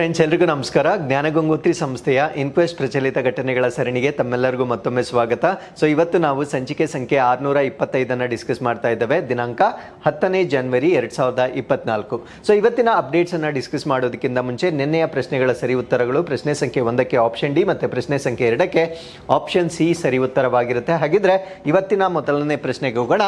Friends ಎಲ್ರಿಗೂ ನಮಸ್ಕಾರ ಜ್ಞಾನಗಂಗೋತ್ರಿ ಸಂಸ್ಥೆಯ ಇನ್ಕ್ವೆಸ್ಟ್ ಪ್ರಚಲಿತ ಘಟನೆಗಳ ಸರಣಿಗೆ ತಮ್ಮೆಲ್ಲರಿಗೂ ಮತ್ತೊಮ್ಮೆ ಸ್ವಾಗತ ಸೊ ಇವತ್ತು ನಾವು ಸಂಚಿಕೆ ಸಂಖ್ಯೆ ಆರುನೂರ ಇಪ್ಪತ್ತೈದನ್ನು ಡಿಸ್ಕಸ್ ಮಾಡ್ತಾ ಇದ್ದೇವೆ ದಿನಾಂಕ ಹತ್ತನೇ ಜನವರಿ ಎರಡು ಸಾವಿರದ ಇಪ್ಪತ್ನಾಲ್ಕು ಸೊ ಇವತ್ತಿನ ಅಪ್ಡೇಟ್ಸನ್ನು ಡಿಸ್ಕಸ್ ಮಾಡೋದಕ್ಕಿಂತ ಮುಂಚೆ ನಿನ್ನೆಯ ಪ್ರಶ್ನೆಗಳ ಸರಿ ಉತ್ತರಗಳು ಪ್ರಶ್ನೆ ಸಂಖ್ಯೆ ಒಂದಕ್ಕೆ ಆಪ್ಷನ್ ಡಿ ಮತ್ತು ಪ್ರಶ್ನೆ ಸಂಖ್ಯೆ ಎರಡಕ್ಕೆ ಆಪ್ಷನ್ ಸಿ ಸರಿ ಉತ್ತರವಾಗಿರುತ್ತೆ ಹಾಗಿದ್ರೆ ಇವತ್ತಿನ ಮೊದಲನೇ ಪ್ರಶ್ನೆಗೆ ಹೋಗೋಣ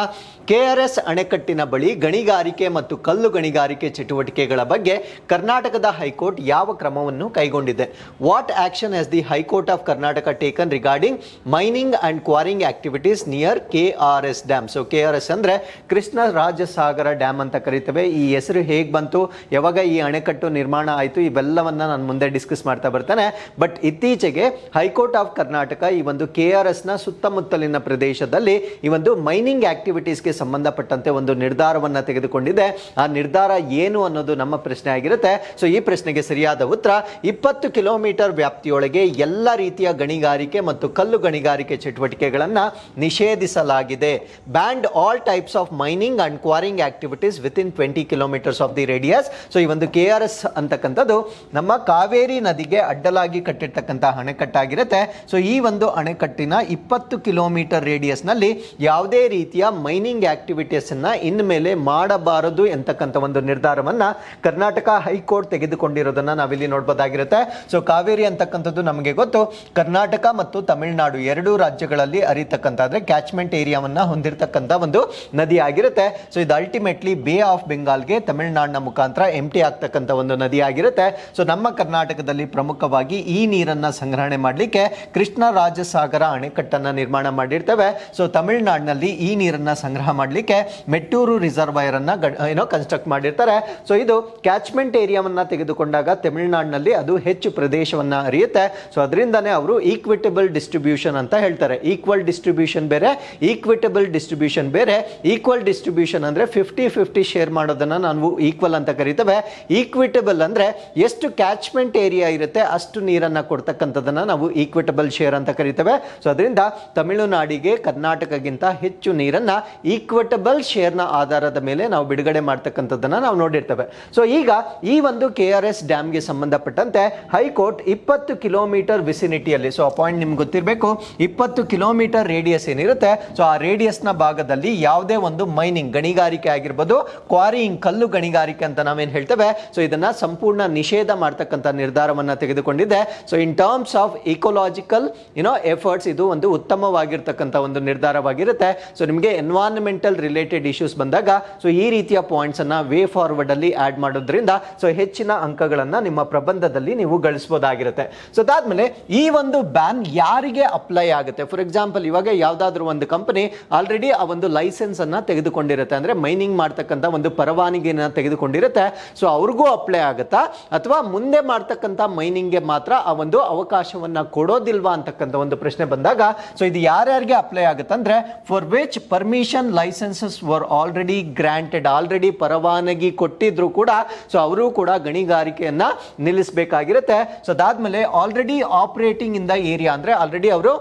ಕೆ ಆರ್ ಎಸ್ ಅಣೆಕಟ್ಟಿನ ಬಳಿ ಗಣಿಗಾರಿಕೆ ಮತ್ತು ಕಲ್ಲು ಗಣಿಗಾರಿಕೆ ಚಟುವಟಿಕೆಗಳ ಬಗ್ಗೆ ಕರ್ನಾಟಕದ ಹೈಕೋರ್ಟ್ ಯಾವ ಯಾವ ಕ್ರಮವನ್ನು ಕೈಗೊಂಡಿದೆ what action has the high court of Karnataka taken regarding mining and quarrying activities near K R S dam so K R S ಅಂದ್ರೆ ಕೃಷ್ಣ ರಾಜಸಾಗರ ಡ್ಯಾಮ್ ಅಂತ ಕರೀತೇವೆ ಈ ಹೆಸರು ಹೇಗೆ ಬಂತು ಯಾವಾಗ ಈ ಅಣೆಕಟ್ಟು ನಿರ್ಮಾಣ ಆಯಿತು ಇವೆಲ್ಲವನ್ನ ನಾನು ಮುಂದೆ ಡಿಸ್ಕಸ್ ಮಾಡ್ತಾ ಬರ್ತಾನೆ ಬಟ್ ಇತ್ತೀಚೆಗೆ ಹೈಕೋರ್ಟ್ ಆಫ್ ಕರ್ನಾಟಕ ಈ ಒಂದು ಕೆ ಆರ್ ನ ಸುತ್ತಮುತ್ತಲಿನ ಪ್ರದೇಶದಲ್ಲಿ ಈ ಒಂದು ಮೈನಿಂಗ್ ಆಕ್ಟಿವಿಟೀಸ್ಗೆ ಸಂಬಂಧಪಟ್ಟಂತೆ ಒಂದು ನಿರ್ಧಾರವನ್ನು ತೆಗೆದುಕೊಂಡಿದೆ ಆ ನಿರ್ಧಾರ ಏನು ಅನ್ನೋದು ನಮ್ಮ ಪ್ರಶ್ನೆ ಆಗಿರುತ್ತೆ ಸೊ ಈ ಪ್ರಶ್ನೆಗೆ ಸರಿ ಸರಿಯಾದ ಉತ್ತರ ಇಪ್ಪತ್ತು ಕಿಲೋಮೀಟರ್ ವ್ಯಾಪ್ತಿಯೊಳಗೆ ಎಲ್ಲ ರೀತಿಯ ಗಣಿಗಾರಿಕೆ ಮತ್ತು ಕಲ್ಲು ಗಣಿಗಾರಿಕೆ ಚಟುವಟಿಕೆಗಳನ್ನು ನಿಷೇಧಿಸಲಾಗಿದೆ banned all types of mining and quarrying activities within twenty kilometres of the radius so ಈ ಒಂದು ಕೆ ಆರ್ ಎಸ್ ಅಂತಕ್ಕಂಥದ್ದು ನಮ್ಮ ಕಾವೇರಿ ನದಿಗೆ ಅಡ್ಡಲಾಗಿ ಕಟ್ಟಿರ್ತಕ್ಕಂಥ ಅಣೆಕಟ್ಟಾಗಿರುತ್ತೆ ಸೊ ಈ ಒಂದು ಅಣೆಕಟ್ಟಿನ ಇಪ್ಪತ್ತು ಕಿಲೋಮೀಟರ್ ರೇಡಿಯಸ್ನಲ್ಲಿ ಯಾವುದೇ ರೀತಿಯ ಮೈನಿಂಗ್ ಆಕ್ಟಿವಿಟೀಸನ್ನು ಇನ್ಮೇಲೆ ಮಾಡಬಾರದು ಎಂತಕ್ಕಂಥ ಒಂದು ನಿರ್ಧಾರವನ್ನು ಕರ್ನಾಟಕ ಹೈಕೋರ್ಟ್ ತೆಗೆದುಕೊಂಡಿರೋದನ್ನ ನಾವಿಲ್ಲಿ ನೋಡ್ಬೋದಾಗಿರುತ್ತೆ ಸೊ ಕಾವೇರಿ ಅಂತಕ್ಕಂಥದ್ದು ನಮಗೆ ಗೊತ್ತು ಕರ್ನಾಟಕ ಮತ್ತು ತಮಿಳುನಾಡು ಎರಡೂ ರಾಜ್ಯಗಳಲ್ಲಿ ಅರಿತಕ್ಕಂಥ ಅಂದರೆ ಕ್ಯಾಚ್ಮೆಂಟ್ ಏರಿಯಾವನ್ನು ಹೊಂದಿರತಕ್ಕಂಥ ಒಂದು ನದಿ ಆಗಿರುತ್ತೆ ಸೊ ಇದು ಅಲ್ಟಿಮೇಟ್ಲಿ ಬೇ ಆಫ್ ಬೆಂಗಾಲ್ಗೆ ತಮಿಳುನಾಡಿನ ಮುಖಾಂತರ ಎಂಟಿ ಆಗ್ತಕ್ಕಂಥ ಒಂದು ನದಿ ಆಗಿರುತ್ತೆ ಸೊ ನಮ್ಮ ಕರ್ನಾಟಕದಲ್ಲಿ ಪ್ರಮುಖವಾಗಿ ಈ ನೀರನ್ನು ಸಂಗ್ರಹಣೆ ಮಾಡಲಿಕ್ಕೆ ಕೃಷ್ಣ ರಾಜಸಾಗರ ಅಣೆಕಟ್ಟನ್ನು ನಿರ್ಮಾಣ ಮಾಡಿರ್ತವೆ ಸೊ ತಮಿಳುನಾಡಿನಲ್ಲಿ ಈ ನೀರನ್ನು ಸಂಗ್ರಹ ಮಾಡಲಿಕ್ಕೆ ಮೆಟ್ಟೂರು ರಿಸರ್ವಯರನ್ನು ಅನ್ನು ಏನೋ ಕನ್ಸ್ಟ್ರಕ್ಟ್ ಮಾಡಿರ್ತಾರೆ ಸೊ ಇದು ಕ್ಯಾಚ್ಮೆಂಟ್ ಏರಿಯಾವನ್ನು ತೆಗೆದುಕೊಂಡಾಗ ತಮಿಳುನಾಡಿನಲ್ಲಿ ಅದು ಹೆಚ್ಚು ಪ್ರದೇಶವನ್ನು ಅರಿಯುತ್ತೆ ಸೊ ಅದರಿಂದನೇ ಅವರು ಈಕ್ವಿಟಬಲ್ ಡಿಸ್ಟ್ರಿಬ್ಯೂಷನ್ ಅಂತ ಹೇಳ್ತಾರೆ ಈಕ್ವಲ್ ಡಿಸ್ಟ್ರಿಬ್ಯೂಷನ್ ಬೇರೆ ಈಕ್ವಿಟಬಲ್ ಡಿಸ್ಟ್ರಿಬ್ಯೂಷನ್ ಬೇರೆ ಈಕ್ವಲ್ ಡಿಸ್ಟ್ರಿಬ್ಯೂಷನ್ ಅಂದರೆ ಫಿಫ್ಟಿ ಫಿಫ್ಟಿ ಶೇರ್ ಮಾಡೋದನ್ನು ನಾವು ಈಕ್ವಲ್ ಅಂತ ಕರಿತೇವೆ ಈಕ್ವಿಟಬಲ್ ಅಂದರೆ ಎಷ್ಟು ಕ್ಯಾಚ್ಮೆಂಟ್ ಏರಿಯಾ ಇರುತ್ತೆ ಅಷ್ಟು ನೀರನ್ನು ಕೊಡ್ತಕ್ಕಂಥದ್ದನ್ನು ನಾವು ಈಕ್ವಿಟಬಲ್ ಶೇರ್ ಅಂತ ಕರಿತೇವೆ ಸೊ ಅದರಿಂದ ತಮಿಳುನಾಡಿಗೆ ಕರ್ನಾಟಕಗಿಂತ ಹೆಚ್ಚು ನೀರನ್ನು ಈಕ್ವಿಟಬಲ್ ಶೇರ್ನ ಆಧಾರದ ಮೇಲೆ ನಾವು ಬಿಡುಗಡೆ ಮಾಡ್ತಕ್ಕಂಥದ್ದನ್ನು ನಾವು ನೋಡಿರ್ತೇವೆ ಸೊ ಈಗ ಈ ಒಂದು ಕೆ ಆರ್ ಎಸ್ ಡ್ಯಾಮ್ ಡ್ಯಾಮ್ಗೆ ಸಂಬಂಧಪಟ್ಟಂತೆ ಹೈಕೋರ್ಟ್ ಇಪ್ಪತ್ತು ಕಿಲೋಮೀಟರ್ ವಿಸಿನಿಟಿಯಲ್ಲಿ ಸೊ ಆ ಪಾಯಿಂಟ್ ನಿಮ್ಗೆ ಗೊತ್ತಿರಬೇಕು ಇಪ್ಪತ್ತು ಕಿಲೋಮೀಟರ್ ರೇಡಿಯಸ್ ಏನಿರುತ್ತೆ ಸೊ ಆ ರೇಡಿಯಸ್ನ ಭಾಗದಲ್ಲಿ ಯಾವುದೇ ಒಂದು ಮೈನಿಂಗ್ ಗಣಿಗಾರಿಕೆ ಆಗಿರ್ಬೋದು ಕ್ವಾರಿಯಿಂಗ್ ಕಲ್ಲು ಗಣಿಗಾರಿಕೆ ಅಂತ ನಾವೇನು ಹೇಳ್ತೇವೆ ಸೊ ಇದನ್ನು ಸಂಪೂರ್ಣ ನಿಷೇಧ ಮಾಡ್ತಕ್ಕಂಥ ನಿರ್ಧಾರವನ್ನು ತೆಗೆದುಕೊಂಡಿದೆ so in terms of ecological you know efforts ಇದು ಒಂದು ಉತ್ತಮವಾಗಿರ್ತಕ್ಕಂಥ ಒಂದು ನಿರ್ಧಾರವಾಗಿರುತ್ತೆ ಸೊ ನಿಮಗೆ ಎನ್ವಾರ್ನಮೆಂಟಲ್ ರಿಲೇಟೆಡ್ ಇಶ್ಯೂಸ್ ಬಂದಾಗ ಸೊ ಈ ರೀತಿಯ ಪಾಯಿಂಟ್ಸ್ ವೇ ಫಾರ್ವರ್ಡ್ ಅಲ್ಲಿ ಆಡ್ ಮಾಡೋದ್ರಿಂದ ಸೊ ಹೆಚ್ಚಿನ ಅಂಕಗಳನ್ನು ನಿಮ್ಮ ಪ್ರಬಂಧದಲ್ಲಿ ನೀವು ಗಳಿಸ್ಬೋದಾಗಿರುತ್ತೆ ಸೊ ಅದಾದ್ಮೇಲೆ ಈ ಒಂದು ಬ್ಯಾನ್ ಯಾರಿಗೆ ಅಪ್ಲೈ ಆಗುತ್ತೆ ಫಾರ್ ಎಕ್ಸಾಂಪಲ್ ಇವಾಗ ಯಾವುದಾದ್ರೂ ಒಂದು ಕಂಪನಿ ಆಲ್ರೆಡಿ ಆ ಒಂದು ಲೈಸೆನ್ಸ್ ಅನ್ನ ತೆಗೆದುಕೊಂಡಿರುತ್ತೆ ಅಂದ್ರೆ ಮೈನಿಂಗ್ ಮಾಡ್ತಕ್ಕಂಥ ಒಂದು ಪರವಾನಗಿನ ತೆಗೆದುಕೊಂಡಿರುತ್ತೆ ಸೊ ಅವ್ರಿಗೂ ಅಪ್ಲೈ ಆಗುತ್ತಾ ಅಥವಾ ಮುಂದೆ ಮಾಡ್ತಕ್ಕಂಥ ಮೈನಿಂಗ್ಗೆ ಮಾತ್ರ ಆ ಒಂದು ಅವಕಾಶವನ್ನ ಕೊಡೋದಿಲ್ವಾ ಅಂತಕ್ಕಂಥ ಒಂದು ಪ್ರಶ್ನೆ ಬಂದಾಗ ಸೊ ಇದು ಯಾರ್ಯಾರಿಗೆ ಅಪ್ಲೈ ಆಗುತ್ತೆ ಅಂದ್ರೆ for which permission licences were already granted already ಪರವಾನಗಿ ಕೊಟ್ಟಿದ್ರು ಕೂಡ ಸೊ ಅವರು ಕೂಡ ಗಣಿಗಾರಿಕೆಯನ್ನ ನಿಲ್ಲಿಸಬೇಕಾಗಿರುತ್ತೆ ಸೊ ಅದಾದ್ಮೇಲೆ already operating in the area ಅಂದ್ರೆ ಆಲ್ರೆಡಿ ಅವರು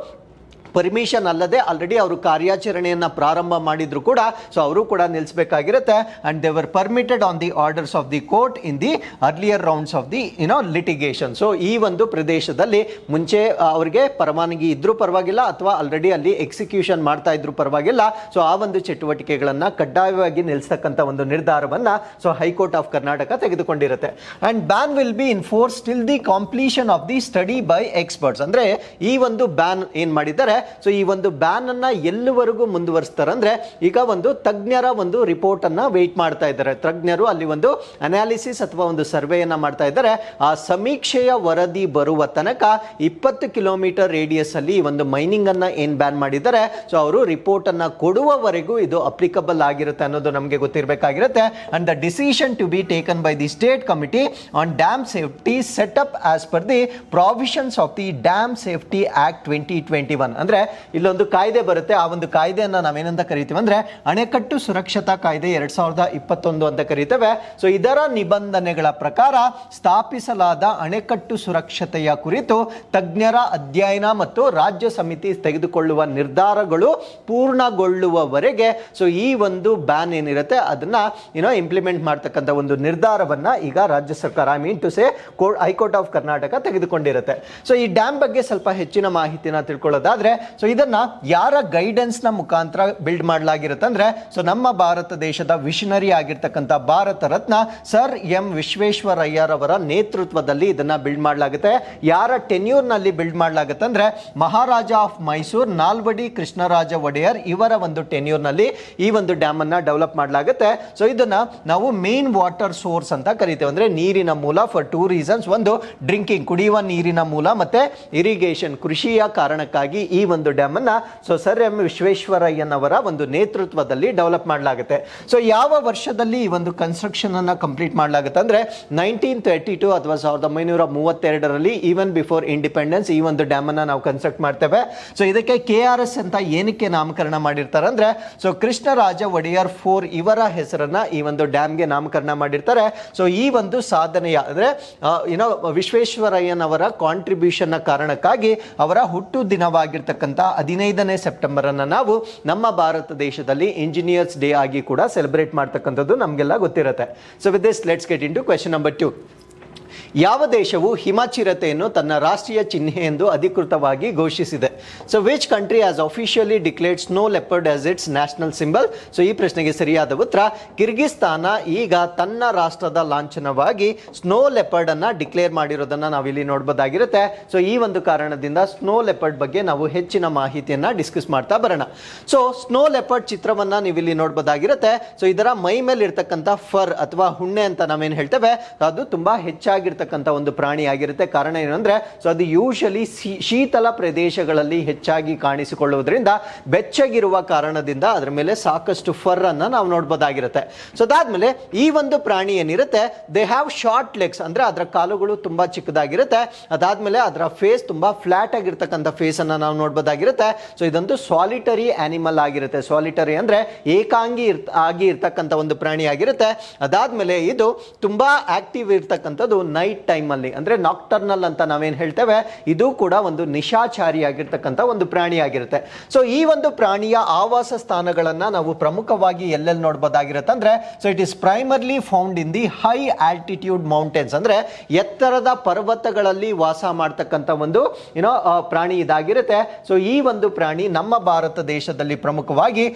ಪರ್ಮಿಷನ್ ಅಲ್ಲದೆ ಆಲ್ರೆಡಿ ಅವರು ಕಾರ್ಯಾಚರಣೆಯನ್ನು ಪ್ರಾರಂಭ ಮಾಡಿದ್ರು ಕೂಡ ಸೊ ಅವರು ಕೂಡ ನಿಲ್ಲಿಸಬೇಕಾಗಿರುತ್ತೆ and were permitted on the orders of the court in the earlier rounds of the you know litigation so ಈ ಒಂದು ಪ್ರದೇಶದಲ್ಲಿ ಮುಂಚೆ ಅವರಿಗೆ ಪರವಾನಗಿ ಇದ್ರೂ ಪರವಾಗಿಲ್ಲ ಅಥವಾ ಆಲ್ರೆಡಿ ಅಲ್ಲಿ ಎಕ್ಸಿಕ್ಯೂಷನ್ ಮಾಡ್ತಾ ಇದ್ರು ಪರವಾಗಿಲ್ಲ ಸೊ ಆ ಒಂದು ಚಟುವಟಿಕೆಗಳನ್ನು ಕಡ್ಡಾಯವಾಗಿ ನಿಲ್ಲಿಸ್ತಕ್ಕಂಥ ಒಂದು ನಿರ್ಧಾರವನ್ನು ಸೊ ಹೈಕೋರ್ಟ್ ಆಫ್ ಕರ್ನಾಟಕ ತೆಗೆದುಕೊಂಡಿರುತ್ತೆ and ban will be force till the completion of the study by experts ಅಂದರೆ ಈ ಒಂದು ಬ್ಯಾನ್ ಏನು ಮಾಡಿದ್ದಾರೆ ಸೊ ಈ ಒಂದು ಬ್ಯಾನ್ ಅನ್ನ ಎಲ್ಲಿವರೆಗೂ ಮುಂದುವರಿಸ್ತಾರಂದ್ರೆ ಈಗ ಒಂದು ತಜ್ಞರ ಒಂದು ರಿಪೋರ್ಟ್ ಅನ್ನ ವೇಟ್ ಮಾಡ್ತಾ ಇದ್ದಾರೆ ತಜ್ಞರು ಅಲ್ಲಿ ಒಂದು ಅನಾಲಿಸಿಸ್ ಅಥವಾ ಒಂದು ಸರ್ವೆಯನ್ನ ಮಾಡ್ತಾ ಇದ್ದಾರೆ ಆ ಸಮೀಕ್ಷೆಯ ವರದಿ ಬರುವ ತನಕ ಇಪ್ಪತ್ತು ಕಿಲೋಮೀಟರ್ ರೇಡಿಯಸ್ ಅಲ್ಲಿ ಈ ಒಂದು ಮೈನಿಂಗ್ ಅನ್ನ ಏನ್ ಬ್ಯಾನ್ ಮಾಡಿದ್ದಾರೆ ಸೊ ಅವರು ರಿಪೋರ್ಟ್ ಅನ್ನ ಕೊಡುವವರೆಗೂ ಇದು ಅಪ್ಲಿಕಬಲ್ ಆಗಿರುತ್ತೆ ಅನ್ನೋದು ನಮಗೆ ಗೊತ್ತಿರಬೇಕಾಗಿರುತ್ತೆ and the decision to be taken by the state committee on dam safety set up as per the provisions of the dam safety act twenty twenty one ಅಂದ್ರೆ ಇಲ್ಲೊಂದು ಕಾಯ್ದೆ ಬರುತ್ತೆ ಆ ಒಂದು ಕಾಯ್ದೆಯನ್ನ ನಾವೇನಂತ ಕರಿತೀವಿ ಅಂದ್ರೆ ಅಣೆಕಟ್ಟು ಸುರಕ್ಷತಾ ಕಾಯ್ದೆ ಎರಡ್ ಸಾವಿರದ ಇಪ್ಪತ್ತೊಂದು ಅಂತ ಕರೀತೇವೆ ಸೊ ಇದರ ನಿಬಂಧನೆಗಳ ಪ್ರಕಾರ ಸ್ಥಾಪಿಸಲಾದ ಅಣೆಕಟ್ಟು ಸುರಕ್ಷತೆಯ ಕುರಿತು ತಜ್ಞರ ಅಧ್ಯಯನ ಮತ್ತು ರಾಜ್ಯ ಸಮಿತಿ ತೆಗೆದುಕೊಳ್ಳುವ ನಿರ್ಧಾರಗಳು ಪೂರ್ಣಗೊಳ್ಳುವವರೆಗೆ ಸೊ ಈ ಒಂದು ಬ್ಯಾನ್ ಏನಿರುತ್ತೆ ಅದನ್ನ ಏನೋ ಇಂಪ್ಲಿಮೆಂಟ್ ಮಾಡ್ತಕ್ಕಂಥ ಒಂದು ನಿರ್ಧಾರವನ್ನ ಈಗ ರಾಜ್ಯ ಸರ್ಕಾರ I mean to say court high court of Karnataka ತೆಗೆದುಕೊಂಡಿರುತ್ತೆ ಸೊ ಈ ಡ್ಯಾಮ್ ಬಗ್ಗೆ ಸ್ವಲ್ಪ ಹೆಚ್ಚಿನ ಮಾಹಿತಿನ ತಿಳ್ಕೊಳ್ಳೋದಾದ್ರೆ ಸೊ ಇದನ್ನ ಯಾರ ಗೈಡೆನ್ಸ್ನ ಮುಖಾಂತರ ಬಿಲ್ಡ್ ಮಾಡಲಾಗಿರುತ್ತೆ ಸೊ ನಮ್ಮ ಭಾರತ ದೇಶದ ವಿಷನರಿ ಆಗಿರ್ತಕ್ಕಂಥ ಭಾರತ ರತ್ನ ಸರ್ ಎಂ ವಿಶ್ವೇಶ್ವರಯ್ಯರವರ ನೇತೃತ್ವದಲ್ಲಿ ಇದನ್ನ ಬಿಲ್ಡ್ ಮಾಡಲಾಗುತ್ತೆ ಯಾರ ಟೆನ್ಯೂರ್ನಲ್ಲಿ ಬಿಲ್ಡ್ ಮಾಡಲಾಗುತ್ತೆ ಅಂದ್ರೆ ಮಹಾರಾಜ ಆಫ್ ಮೈಸೂರ್ ನಾಲ್ವಡಿ ಕೃಷ್ಣರಾಜ ಒಡೆಯರ್ ಇವರ ಒಂದು ಟೆನ್ಯೂರ್ನಲ್ಲಿ ಈ ಒಂದು ಡ್ಯಾಮ್ ಅನ್ನ ಡೆವಲಪ್ ಮಾಡಲಾಗುತ್ತೆ ಸೊ ಇದನ್ನ ನಾವು ಮೇನ್ ವಾಟರ್ ಸೋರ್ಸ್ ಅಂತ ಕರಿತೇವೆ ಅಂದ್ರೆ ನೀರಿನ ಮೂಲ ಫಾರ್ ಟೂ ರೀಸನ್ಸ್ ಒಂದು ಡ್ರಿಂಕಿಂಗ್ ಕುಡಿಯುವ ನೀರಿನ ಮೂಲ ಮತ್ತೆ ಇರಿಗೇಷನ್ ಕೃಷಿಯ ಕಾರಣಕ್ಕಾಗಿ ಈ ಒಂದು ಡ್ಯಾಮನ್ನು ಸೊ ಸರ್ ಎಂ ವಿಶ್ವೇಶ್ವರಯ್ಯನವರ ಒಂದು ನೇತೃತ್ವದಲ್ಲಿ ಡೆವಲಪ್ ಮಾಡಲಾಗುತ್ತೆ ಸೊ ಯಾವ ವರ್ಷದಲ್ಲಿ ಈ ಒಂದು ಕನ್ಸ್ಟ್ರಕ್ಷನ್ ಅನ್ನು ಕಂಪ್ಲೀಟ್ ಮಾಡಲಾಗುತ್ತೆ ಅಂದ್ರೆ ನೈನ್ಟೀನ್ ತರ್ಟಿ ಟು ಅಥವಾ ಸಾವಿರದ ಒಂಬೈನೂರ ಮೂವತ್ತೆರಡರಲ್ಲಿ ಈವನ್ ಬಿಫೋರ್ ಇಂಡಿಪೆಂಡೆನ್ಸ್ ಈ ಒಂದು ಡ್ಯಾಮ್ ಅನ್ನು ನಾವು ಕನ್ಸ್ಟ್ರಕ್ಟ್ ಮಾಡ್ತೇವೆ ಸೊ ಇದಕ್ಕೆ ಕೆ ಆರ್ ಎಸ್ ಅಂತ ಏನಕ್ಕೆ ನಾಮಕರಣ ಮಾಡಿರ್ತಾರೆ ಅಂದ್ರೆ ಸೊ ಕೃಷ್ಣರಾಜ ಒಡೆಯರ್ ಫೋರ್ ಇವರ ಹೆಸರನ್ನ ಈ ಒಂದು ಡ್ಯಾಮ್ ಗೆ ನಾಮಕರಣ ಮಾಡಿರ್ತಾರೆ ಸೊ ಈ ಒಂದು ಸಾಧನೆಯ ಅಂದ್ರೆ ಏನೋ ವಿಶ್ವೇಶ್ವರಯ್ಯನವರ ಕಾಂಟ್ರಿಬ್ಯೂಷನ್ ಕಾರಣಕ್ಕಾಗಿ ಅವರ ಹುಟ್ಟು ದಿನವಾಗಿರ್ತಕ್ಕಂಥ ಆಗಿರ್ತಕ್ಕಂಥ ಹದಿನೈದನೇ ಸೆಪ್ಟೆಂಬರನ್ನು ನಾವು ನಮ್ಮ ಭಾರತ ದೇಶದಲ್ಲಿ ಇಂಜಿನಿಯರ್ಸ್ ಡೇ ಆಗಿ ಕೂಡ ಸೆಲೆಬ್ರೇಟ್ ಮಾಡ್ತಕ್ಕಂಥದ್ದು ನಮಗೆಲ್ಲ ಗೊತ್ತಿರುತ್ತೆ so with this let's get in to question number two ಯಾವ ದೇಶವು ಹಿಮಾಚಿರತೆಯನ್ನು ತನ್ನ ರಾಷ್ಟ್ರೀಯ ಚಿಹ್ನೆ ಎಂದು ಅಧಿಕೃತವಾಗಿ ಘೋಷಿಸಿದೆ so which country has officially declared snow leopard as its national symbol so ಈ ಪ್ರಶ್ನೆಗೆ ಸರಿಯಾದ ಉತ್ತರ ಕಿರ್ಗಿಸ್ತಾನ ಈಗ ತನ್ನ ರಾಷ್ಟ್ರದ ಲಾಂಛನವಾಗಿ ಸ್ನೋ ಲೆಪರ್ಡ್ ಅನ್ನ ಡಿಕ್ಲೇರ್ ಮಾಡಿರೋದನ್ನ ನಾವಿಲ್ಲಿ ನೋಡಬಹುದಾಗಿರುತ್ತೆ ಸೊ ಈ ಒಂದು ಕಾರಣದಿಂದ ಸ್ನೋ ಲೆಪರ್ಡ್ ಬಗ್ಗೆ ನಾವು ಹೆಚ್ಚಿನ ಮಾಹಿತಿಯನ್ನ ಡಿಸ್ಕಸ್ ಮಾಡ್ತಾ ಬರೋಣ ಸೊ ಸ್ನೋ ಲೆಪರ್ಡ್ ಚಿತ್ರವನ್ನ ನೀವಿಲ್ಲಿ ನೋಡಬಹುದಾಗಿರುತ್ತೆ ಸೊ ಇದರ ಮೈ ಮೇಲೆ ಇರತಕ್ಕಂಥ ಫರ್ ಅಥವಾ ಹುಣ್ಣೆ ಅಂತ ನಾವೇನು ಹೇಳ್ತೇವೆ ಅದು ತುಂಬಾ ಹೆಚ್ಚಾಗಿರ್ತಕ್ಕಂಥ ಇರತಕ್ಕಂಥ ಒಂದು ಪ್ರಾಣಿ ಆಗಿರುತ್ತೆ ಕಾರಣ ಏನಂದ್ರೆ ಸೊ ಅದು ಯೂಶಲಿ ಶೀತಲ ಪ್ರದೇಶಗಳಲ್ಲಿ ಹೆಚ್ಚಾಗಿ ಕಾಣಿಸಿಕೊಳ್ಳುವುದರಿಂದ ಬೆಚ್ಚಗಿರುವ ಕಾರಣದಿಂದ ಅದರ ಮೇಲೆ ಸಾಕಷ್ಟು ಫರ್ ಅನ್ನು ನಾವು ನೋಡ್ಬೋದಾಗಿರುತ್ತೆ ಸೊ ಅದಾದ್ಮೇಲೆ ಈ ಒಂದು ಪ್ರಾಣಿ ಏನಿರುತ್ತೆ ದೇ ಹ್ಯಾವ್ ಶಾರ್ಟ್ ಲೆಗ್ಸ್ ಅಂದ್ರೆ ಅದರ ಕಾಲುಗಳು ತುಂಬಾ ಚಿಕ್ಕದಾಗಿರುತ್ತೆ ಅದಾದ್ಮೇಲೆ ಅದರ ಫೇಸ್ ತುಂಬಾ ಫ್ಲಾಟ್ ಆಗಿರ್ತಕ್ಕಂಥ ಫೇಸ್ ಅನ್ನು ನಾವು ನೋಡ್ಬೋದಾಗಿರುತ್ತೆ ಸೊ ಇದೊಂದು ಸಾಲಿಟರಿ ಆನಿಮಲ್ ಆಗಿರುತ್ತೆ ಸಾಲಿಟರಿ ಅಂದ್ರೆ ಏಕಾಂಗಿ ಆಗಿ ಇರ್ತಕ್ಕಂಥ ಒಂದು ಪ್ರಾಣಿ ಆಗಿರುತ್ತೆ ಅದಾದ್ಮೇಲೆ ಇದು ತುಂಬಾ ಆಕ್ಟಿವ್ ಇರ್ತಕ್ಕಂಥದ್ದು ನೈಟ್ ನೈಟ್ ಅಲ್ಲಿ ಅಂದ್ರೆ ನಾಕ್ಟರ್ನಲ್ ಅಂತ ನಾವೇನು ಹೇಳ್ತೇವೆ ಇದು ಕೂಡ ಒಂದು ನಿಶಾಚಾರಿಯಾಗಿರ್ತಕ್ಕಂಥ ಒಂದು ಪ್ರಾಣಿ ಆಗಿರುತ್ತೆ ಸೊ ಈ ಒಂದು ಪ್ರಾಣಿಯ ಆವಾಸ ಸ್ಥಾನಗಳನ್ನು ನಾವು ಪ್ರಮುಖವಾಗಿ ಎಲ್ಲೆಲ್ಲಿ ನೋಡ್ಬೋದಾಗಿರುತ್ತೆ ಅಂದ್ರೆ so it is primarily found in the high altitude mountains ಅಂದ್ರೆ ಎತ್ತರದ ಪರ್ವತಗಳಲ್ಲಿ ವಾಸ ಮಾಡ್ತಕ್ಕಂಥ ಒಂದು ಏನೋ ಪ್ರಾಣಿ ಇದಾಗಿರುತ್ತೆ ಸೊ ಈ ಒಂದು ಪ್ರಾಣಿ ನಮ್ಮ ಭಾರತ ದೇಶದಲ್ಲಿ ಪ್ರಮುಖವಾಗಿ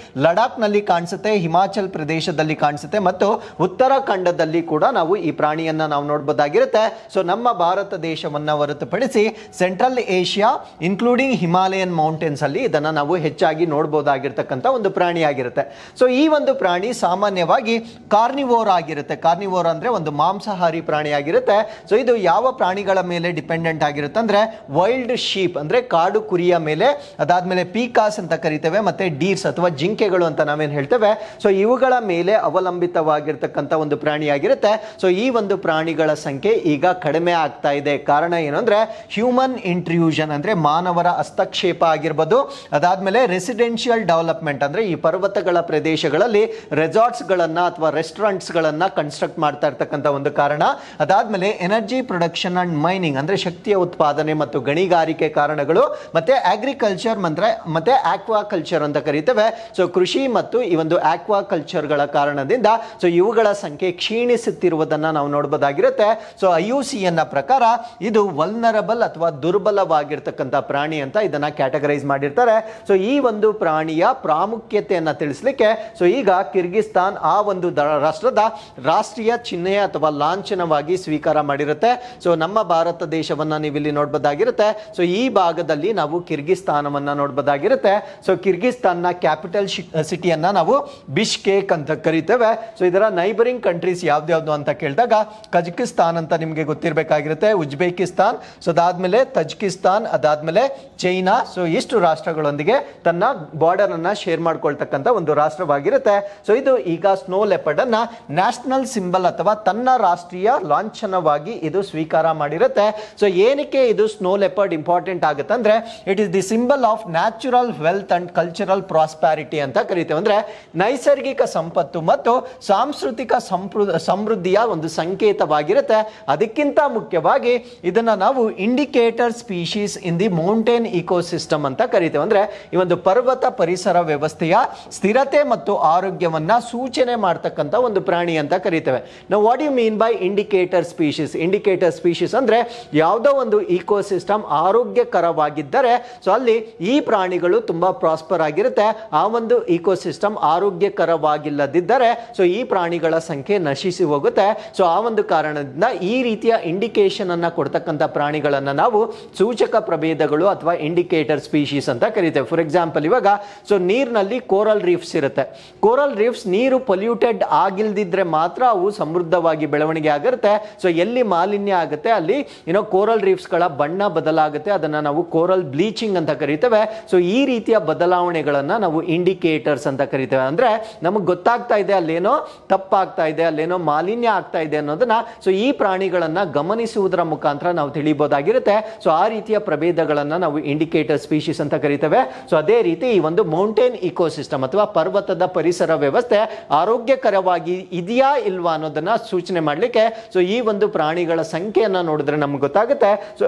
ನಲ್ಲಿ ಕಾಣಿಸುತ್ತೆ ಹಿಮಾಚಲ್ ಪ್ರದೇಶದಲ್ಲಿ ಕಾಣಿಸುತ್ತೆ ಮತ್ತು ಉತ್ತರಾಖಂಡದಲ್ಲಿ ಕೂಡ ನಾವು ಈ ಪ್ರಾಣಿಯನ್ನ ನಾವು ನೋಡಬಹುದಾಗಿರುತ್ತೆ ಸೊ ನಮ್ಮ ಭಾರತ ದೇಶವನ್ನು ಹೊರತುಪಡಿಸಿ central Asia including Himalayan mountains ಅಲ್ಲಿ ಇದನ್ನು ನಾವು ಹೆಚ್ಚಾಗಿ ನೋಡಬಹುದಾಗಿರ್ತಕ್ಕಂಥ ಒಂದು ಪ್ರಾಣಿಯಾಗಿರುತ್ತೆ ಸೊ ಈ ಒಂದು ಪ್ರಾಣಿ ಸಾಮಾನ್ಯವಾಗಿ ಕಾರ್ನಿವೋರ್ ಆಗಿರುತ್ತೆ ಕಾರ್ನಿವೋರ್ ಅಂದ್ರೆ ಒಂದು ಮಾಂಸಾಹಾರಿ ಪ್ರಾಣಿ ಆಗಿರುತ್ತೆ ಸೊ ಇದು ಯಾವ ಪ್ರಾಣಿಗಳ ಮೇಲೆ ಡಿಪೆಂಡೆಂಟ್ ಆಗಿರುತ್ತೆ ಅಂದ್ರೆ ವೈಲ್ಡ್ ಶೀಪ್ ಅಂದ್ರೆ ಕಾಡು ಕುರಿಯ ಮೇಲೆ ಅದಾದ್ಮೇಲೆ ಪೀಕಾಸ್ ಅಂತ ಕರಿತೇವೆ ಮತ್ತೆ ಡೀರ್ಸ್ ಅಥವಾ ಜಿಂಕೆಗಳು ಅಂತ ನಾವೇನು ಹೇಳ್ತೇವೆ ಸೊ ಇವುಗಳ ಮೇಲೆ ಅವಲಂಬಿತವಾಗಿರ್ತಕ್ಕಂಥ ಒಂದು ಪ್ರಾಣಿಯಾಗಿರುತ್ತೆ ಸೊ ಈ ಒಂದು ಪ್ರಾಣಿಗಳ ಸಂಖ್ಯೆ ಈ ಈಗ ಕಡಿಮೆ ಆಗ್ತಾ ಇದೆ ಕಾರಣ ಏನು ಅಂದರೆ ಹ್ಯೂಮನ್ ಇಂಟ್ರ್ಯೂಷನ್ ಅಂದರೆ ಮಾನವರ ಹಸ್ತಕ್ಷೇಪ ಆಗಿರ್ಬೋದು ಅದಾದಮೇಲೆ ರೆಸಿಡೆನ್ಷಿಯಲ್ ಡೆವಲಪ್ಮೆಂಟ್ ಅಂದರೆ ಈ ಪರ್ವತಗಳ ಪ್ರದೇಶಗಳಲ್ಲಿ ರೆಸಾರ್ಟ್ಸ್ಗಳನ್ನು ಅಥವಾ ರೆಸ್ಟೋರೆಂಟ್ಸ್ಗಳನ್ನು ಕನ್ಸ್ಟ್ರಕ್ಟ್ ಮಾಡ್ತಾ ಇರ್ತಕ್ಕಂಥ ಒಂದು ಕಾರಣ ಅದಾದಮೇಲೆ ಎನರ್ಜಿ ಪ್ರೊಡಕ್ಷನ್ ಆ್ಯಂಡ್ ಮೈನಿಂಗ್ ಅಂದರೆ ಶಕ್ತಿಯ ಉತ್ಪಾದನೆ ಮತ್ತು ಗಣಿಗಾರಿಕೆ ಕಾರಣಗಳು ಮತ್ತು ಅಗ್ರಿಕಲ್ಚರ್ ಮಂತ್ರ ಮತ್ತು ಆಕ್ವಾಕಲ್ಚರ್ ಅಂತ ಕರೀತೇವೆ ಸೊ ಕೃಷಿ ಮತ್ತು ಈ ಒಂದು ಆಕ್ವಾ ಕಲ್ಚರ್ಗಳ ಕಾರಣದಿಂದ ಸೊ ಇವುಗಳ ಸಂಖ್ಯೆ ಕ್ಷೀಣಿಸುತ್ತಿರುವುದನ್ನು ನಾವು ನೋಡ್ಬೋದಾಗಿರುತ್ತೆ ಸೊ ಐ ಯು ಸಿ ಎನ್ನ ಪ್ರಕಾರ ಇದು ವಲ್ನರಬಲ್ ಅಥವಾ ದುರ್ಬಲವಾಗಿರ್ತಕ್ಕಂಥ ಪ್ರಾಣಿ ಅಂತ ಇದನ್ನ ಕ್ಯಾಟಗರೈಸ್ ಮಾಡಿರ್ತಾರೆ ಸೊ ಈ ಒಂದು ಪ್ರಾಣಿಯ ಪ್ರಾಮುಖ್ಯತೆಯನ್ನು ತಿಳಿಸ್ಲಿಕ್ಕೆ ಸೊ ಈಗ ಕಿರ್ಗಿಸ್ತಾನ್ ಆ ಒಂದು ರಾಷ್ಟ್ರದ ರಾಷ್ಟ್ರೀಯ ಚಿಹ್ನೆ ಅಥವಾ ಲಾಂಛನವಾಗಿ ಸ್ವೀಕಾರ ಮಾಡಿರುತ್ತೆ ಸೊ ನಮ್ಮ ಭಾರತ ದೇಶವನ್ನು ನೀವು ಇಲ್ಲಿ ನೋಡ್ಬೋದಾಗಿರುತ್ತೆ ಸೊ ಈ ಭಾಗದಲ್ಲಿ ನಾವು ಕಿರ್ಗಿಸ್ತಾನವನ್ನು ನೋಡ್ಬೋದಾಗಿರುತ್ತೆ ಸೊ ನ ಕ್ಯಾಪಿಟಲ್ ಸಿಟಿಯನ್ನ ನಾವು ಬಿಷ್ಕೇಕ್ ಅಂತ ಕರಿತೇವೆ ಸೊ ಇದರ ನೈಬರಿಂಗ್ ಕಂಟ್ರೀಸ್ ಯಾವ್ದು ಅಂತ ಕೇಳಿದಾಗ ಕಜಕಿಸ್ತಾನ್ ಅಂತ ನಿಮಗೆ ಗೊತ್ತಿರಬೇಕಾಗಿರುತ್ತೆ ಉಜ್ಬೇಕಿಸ್ತಾನ್ ಸೊ ಅದಾದಮೇಲೆ ತಜ್ಕಿಸ್ತಾನ್ ಅದಾದಮೇಲೆ ಚೈನಾ ಸೊ ಇಷ್ಟು ರಾಷ್ಟ್ರಗಳೊಂದಿಗೆ ತನ್ನ ಬಾರ್ಡರನ್ನು ಶೇರ್ ಮಾಡ್ಕೊಳ್ತಕ್ಕಂಥ ಒಂದು ರಾಷ್ಟ್ರವಾಗಿರುತ್ತೆ ಸೊ ಇದು ಈಗ ಸ್ನೋ ಲೆಪರ್ಡನ್ನು ನ್ಯಾಷನಲ್ ಸಿಂಬಲ್ ಅಥವಾ ತನ್ನ ರಾಷ್ಟ್ರೀಯ ಲಾಂಛನವಾಗಿ ಇದು ಸ್ವೀಕಾರ ಮಾಡಿರುತ್ತೆ ಸೊ ಏನಕ್ಕೆ ಇದು ಸ್ನೋ ಲೆಪರ್ಡ್ ಇಂಪಾರ್ಟೆಂಟ್ ಆಗುತ್ತೆ ಅಂದರೆ it is the symbol of natural wealth and cultural prosperity ಅಂತ ಕರಿತೇವೆ ಅಂದರೆ ನೈಸರ್ಗಿಕ ಸಂಪತ್ತು ಮತ್ತು ಸಾಂಸ್ಕೃತಿಕ ಸಮೃದ್ಧಿಯ ಒಂದು ಸಂಕೇತವಾಗಿರುತ್ತೆ ಅದಕ್ಕಿಂತ ಮುಖ್ಯವಾಗಿ ಇದನ್ನು ನಾವು indicator species in the mountain ecosystem ಅಂತ ಕರಿತೇವೆ ಅಂದರೆ ಈ ಒಂದು ಪರ್ವತ ಪರಿಸರ ವ್ಯವಸ್ಥೆಯ ಸ್ಥಿರತೆ ಮತ್ತು ಆರೋಗ್ಯವನ್ನು ಸೂಚನೆ ಮಾಡ್ತಕ್ಕಂಥ ಒಂದು ಪ್ರಾಣಿ ಅಂತ ಕರಿತೇವೆ ನಾವು what you mean by indicator species indicator species ಅಂದರೆ ಯಾವುದೋ ಒಂದು ಇಕೋಸಿಸ್ಟಮ್ ಆರೋಗ್ಯಕರವಾಗಿದ್ದರೆ ಸೊ ಅಲ್ಲಿ ಈ ಪ್ರಾಣಿಗಳು ತುಂಬ ಪ್ರಾಸ್ಪರ್ ಆಗಿರುತ್ತೆ ಆ ಒಂದು ಇಕೋಸಿಸ್ಟಮ್ ಆರೋಗ್ಯಕರವಾಗಿಲ್ಲದಿದ್ದರೆ ಸೊ ಈ ಪ್ರಾಣಿಗಳ ಸಂಖ್ಯೆ ನಶಿಸಿ ಹೋಗುತ್ತೆ ಸೊ ಆ ಒಂದು ಕಾರಣದಿಂದ ಈ ರೀತಿಯ ಇಂಡಿಕೇಶನ್ ಅನ್ನ ಕೊಡ್ತಕ್ಕಂಥ ಪ್ರಾಣಿಗಳನ್ನ ನಾವು ಸೂಚಕ ಪ್ರಭೇದಗಳು ಅಥವಾ ಇಂಡಿಕೇಟರ್ ಸ್ಪೀಶೀಸ್ ಅಂತ ಕರಿತೇವೆ ಫಾರ್ ಎಕ್ಸಾಂಪಲ್ ಇವಾಗ ಸೊ ನೀರಿನಲ್ಲಿ ಕೋರಲ್ ರೀಫ್ಸ್ ಇರುತ್ತೆ ಕೋರಲ್ ರೀಫ್ಸ್ ನೀರು ಪೊಲ್ಯೂಟೆಡ್ ಆಗಿಲ್ದಿದ್ರೆ ಮಾತ್ರ ಅವು ಸಮೃದ್ಧವಾಗಿ ಬೆಳವಣಿಗೆ ಆಗಿರುತ್ತೆ ಸೊ ಎಲ್ಲಿ ಮಾಲಿನ್ಯ ಆಗುತ್ತೆ ಅಲ್ಲಿ ಏನೋ ಕೋರಲ್ ರೀಫ್ಸ್ಗಳ ಬಣ್ಣ ಬದಲಾಗುತ್ತೆ ಅದನ್ನ ನಾವು ಕೋರಲ್ ಬ್ಲೀಚಿಂಗ್ ಅಂತ ಕರಿತೇವೆ ಸೊ ಈ ರೀತಿಯ ಬದಲಾವಣೆಗಳನ್ನು ನಾವು ಇಂಡಿಕೇಟರ್ಸ್ ಅಂತ ಕರಿತೇವೆ ಅಂದರೆ ನಮಗೆ ಗೊತ್ತಾಗ್ತಾ ಇದೆ ಅಲ್ಲೇನೋ ತಪ್ಪಾಗ್ತಾ ಇದೆ ಅಲ್ಲೇನೋ ಮಾಲಿನ್ಯ ಆಗ್ತಾ ಇದೆ ಅನ್ನೋದನ್ನ ಸೊ ಈ ಪ್ರಾಣಿಗಳು ಗಮನಿಸುವುದರ ಮುಖಾಂತರ ನಾವು ತಿಳಿಯಬಹುದಾಗಿರುತ್ತೆ ಸೊ ಆ ರೀತಿಯ ಪ್ರಭೇದಗಳನ್ನ ನಾವು ಇಂಡಿಕೇಟರ್ ಸ್ಪೀಶೀಸ್ ಅಂತ ಕರಿತೇವೆ ಸೊ ಅದೇ ರೀತಿ ಈ ಒಂದು ಮೌಂಟೇನ್ ಇಕೋಸಿಸ್ಟಮ್ ಅಥವಾ ಪರ್ವತದ ಪರಿಸರ ವ್ಯವಸ್ಥೆ ಆರೋಗ್ಯಕರವಾಗಿ ಇದೆಯಾ ಇಲ್ವಾ ಅನ್ನೋದನ್ನ ಸೂಚನೆ ಮಾಡಲಿಕ್ಕೆ ಸೊ ಈ ಒಂದು ಪ್ರಾಣಿಗಳ ಸಂಖ್ಯೆಯನ್ನ ನೋಡಿದ್ರೆ ನಮ್ಗೆ ಗೊತ್ತಾಗುತ್ತೆ ಸೊ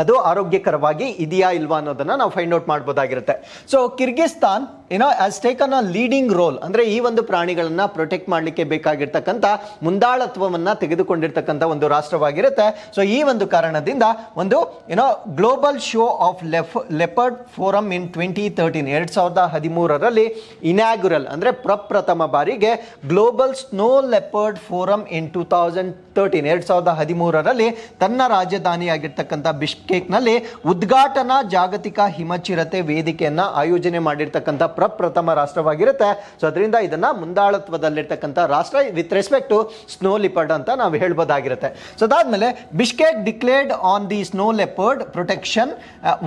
ಅದು ಆರೋಗ್ಯಕರವಾಗಿ ಇದೆಯಾ ಇಲ್ವಾ ಅನ್ನೋದನ್ನ ನಾವು ಫೈಂಡ್ ಔಟ್ ಮಾಡ್ಬೋದಾಗಿರುತ್ತೆ ಸೊ ಕಿರ್ಗಿಸ್ತಾನ್ ಏನೋ has taken a leading role ಅಂದ್ರೆ ಈ ಒಂದು ಪ್ರಾಣಿಗಳನ್ನ ಪ್ರೊಟೆಕ್ಟ್ ಮಾಡಲಿಕ್ಕೆ ಬೇಕಾಗಿರ್ತಕ್ಕಂಥ ಮುಂದಾಳತ್ವವನ್ನ ತೆಗೆದುಕೊಂಡಿರ್ತಕ್ಕಂಥ ಒಂದು ರಾಷ್ಟ್ರವಾಗಿರುತ್ತೆ ಸೊ ಈ ಒಂದು ಕಾರಣದಿಂದ ಒಂದು ಏನೋ global snow of lep leopard forum in twenty thirteen ಎರಡು ಸಾವಿರದ ಹದಿಮೂರರಲ್ಲಿ ಇನ್ಯಾಗುರಲ್ ಅಂದ್ರೆ ಪ್ರಪ್ರಥಮ ಬಾರಿಗೆ global snow leopard forum in two thousand thirteen ಎರಡು ಸಾವಿರದ ಹದಿಮೂರರಲ್ಲಿ ತನ್ನ ರಾಜಧಾನಿಯಾಗಿರ್ತಕ್ಕಂಥ ಬಿಷ್ ಬಿಷ್ಕೇಕ್ನಲ್ಲಿ ಉದ್ಘಾಟನಾ ಜಾಗತಿಕ ಹಿಮಚಿರತೆ ವೇದಿಕೆಯನ್ನು ಆಯೋಜನೆ ಮಾಡಿರ್ತಕ್ಕಂಥ ಪ್ರಪ್ರಥಮ ರಾಷ್ಟ್ರವಾಗಿರುತ್ತೆ ಸೊ ಅದರಿಂದ ಇದನ್ನು ಮುಂದಾಳತ್ವದಲ್ಲಿರ್ತಕ್ಕಂಥ ರಾಷ್ಟ್ರ with respect to snow leopard ಅಂತ ನಾವು ಹೇಳ್ಬೋದಾಗಿರುತ್ತೆ ಸೊ ಅದಾದಮೇಲೆ Bishkek declared on the snow leopard protection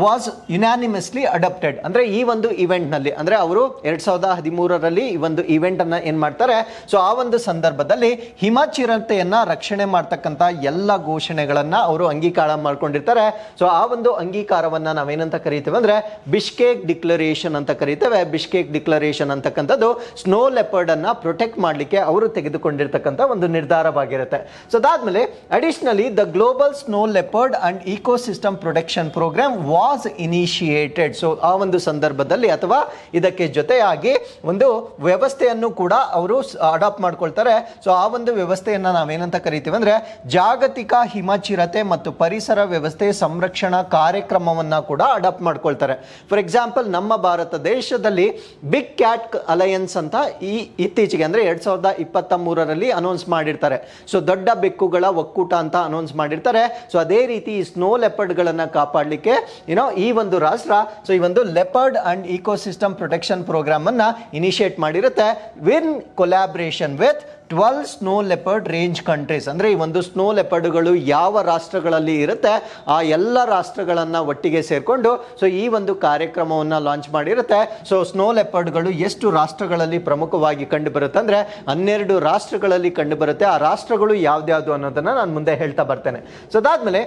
was unanimously adopted ಅಂದರೆ ಈ ಒಂದು ಇವೆಂಟ್ನಲ್ಲಿ ಅಂದರೆ ಅವರು ಎರಡು ಸಾವಿರದ ಹದಿಮೂರರಲ್ಲಿ ಈ ಒಂದು ಇವೆಂಟನ್ನು ಏನು ಮಾಡ್ತಾರೆ ಸೊ ಆ ಒಂದು ಸಂದರ್ಭದಲ್ಲಿ ಹಿಮಚಿರತೆಯನ್ನು ರಕ್ಷಣೆ ಮಾಡ್ತಕ್ಕಂಥ ಎಲ್ಲ ಘೋಷಣೆಗಳನ್ನು ಅವರು ಅಂಗೀಕಾರ ಮಾಡ್ಕೊಂಡಿರ್ತಾರೆ ಸೊ ಆ ಒಂದು ಅಂಗೀಕಾರವನ್ನು ನಾವೇನಂತ ಕರಿತೇವೆ ಅಂದರೆ ಬಿಷ್ಕೇಕ್ ಡಿಕ್ಲರೇಷನ್ ಅಂತ ಕರಿತೇವೆ ಬಿಷ್ಕೇಕ್ ಡಿಕ್ಲರೇಷನ್ ಅಂತಕ್ಕಂಥದ್ದು ಸ್ನೋ ಲೆಪರ್ಡನ್ನು ಪ್ರೊಟೆಕ್ಟ್ ಮಾಡಲಿಕ್ಕೆ ಅವರು ತೆಗೆದುಕೊಂಡಿರ್ತಕ್ಕಂಥ ಒಂದು ನಿರ್ಧಾರವಾಗಿರುತ್ತೆ ಸೊ ಮೇಲೆ additionally the global snow leopard and ecosystem protection programme was initiated so ಆ ಒಂದು ಸಂದರ್ಭದಲ್ಲಿ ಅಥವಾ ಇದಕ್ಕೆ ಜೊತೆಯಾಗಿ ಒಂದು ವ್ಯವಸ್ಥೆಯನ್ನು ಕೂಡ ಅವರು ಅಡಾಪ್ಟ್ ಮಾಡ್ಕೊಳ್ತಾರೆ ಸೊ ಆ ಒಂದು ವ್ಯವಸ್ಥೆಯನ್ನು ನಾವೇನಂತ ಕರಿತೀವಿ ಅಂದರೆ ಜಾಗತಿಕ ಹಿಮಚಿರತೆ ಮತ್ತು ಪರಿಸರ ವ್ಯವಸ್ಥೆ ಸಮ ಸಂರಕ್ಷಣಾ ಕಾರ್ಯಕ್ರಮವನ್ನು ಕೂಡ ಅಡಾಪ್ಟ್ ಮಾಡ್ಕೊಳ್ತಾರೆ ಫಾರ್ ಎಕ್ಸಾಂಪಲ್ ನಮ್ಮ ಭಾರತ ದೇಶದಲ್ಲಿ ಬಿಗ್ ಕ್ಯಾಟ್ ಅಲಯನ್ಸ್ ಅಂತ ಈ ಇತ್ತೀಚೆಗೆ ಅಂದರೆ ಎರಡು ಸಾವಿರದ ಇಪ್ಪತ್ತ ಮೂರರಲ್ಲಿ ಅನೌನ್ಸ್ ಮಾಡಿರ್ತಾರೆ ಸೊ ದೊಡ್ಡ ಬೆಕ್ಕುಗಳ ಒಕ್ಕೂಟ ಅಂತ ಅನೌನ್ಸ್ ಮಾಡಿರ್ತಾರೆ ಸೊ ಅದೇ ರೀತಿ ಈ ಸ್ನೋ ಲೆಪರ್ಡ್ಗಳನ್ನು ಕಾಪಾಡಲಿಕ್ಕೆ ಏನೋ ಈ ಒಂದು ರಾಷ್ಟ್ರ ಸೊ ಈ ಒಂದು ಲೆಪರ್ಡ್ ಅಂಡ್ ಈಕೋಸಿಸ್ಟಮ್ ಪ್ರೊಟೆಕ್ಷನ್ ಪ್ರೋಗ್ರಾಮನ್ನು ಇನಿಷಿಯೇಟ್ ಮಾಡಿರುತ್ತೆ in collaboration with twelve snow leopard range countries ಅಂದರೆ ಈ ಒಂದು ಸ್ನೋ ಲೆಪರ್ಡ್ಗಳು ಯಾವ ರಾಷ್ಟ್ರಗಳಲ್ಲಿ ಇರುತ್ತೆ ಆ ಎಲ್ಲ ರಾಷ್ಟ್ರಗಳನ್ನು ಒಟ್ಟಿಗೆ ಸೇರಿಕೊಂಡು ಸೊ ಈ ಒಂದು ಕಾರ್ಯಕ್ರಮವನ್ನು ಲಾಂಚ್ ಮಾಡಿರುತ್ತೆ ಸೊ ಸ್ನೋ ಲೆಪರ್ಡ್ಗಳು ಎಷ್ಟು ರಾಷ್ಟ್ರಗಳಲ್ಲಿ ಪ್ರಮುಖವಾಗಿ ಕಂಡುಬರುತ್ತೆ ಅಂದರೆ ಹನ್ನೆರಡು ರಾಷ್ಟ್ರಗಳಲ್ಲಿ ಕಂಡುಬರುತ್ತೆ ಆ ರಾಷ್ಟ್ರಗಳು ಯಾವ್ದ್ಯಾವುದು ಅನ್ನೋದನ್ನು ನಾನು ಮುಂದೆ ಹೇಳ್ತಾ ಬರ್ತೇನೆ ಸೊ ಅದಾದಮೇಲೆ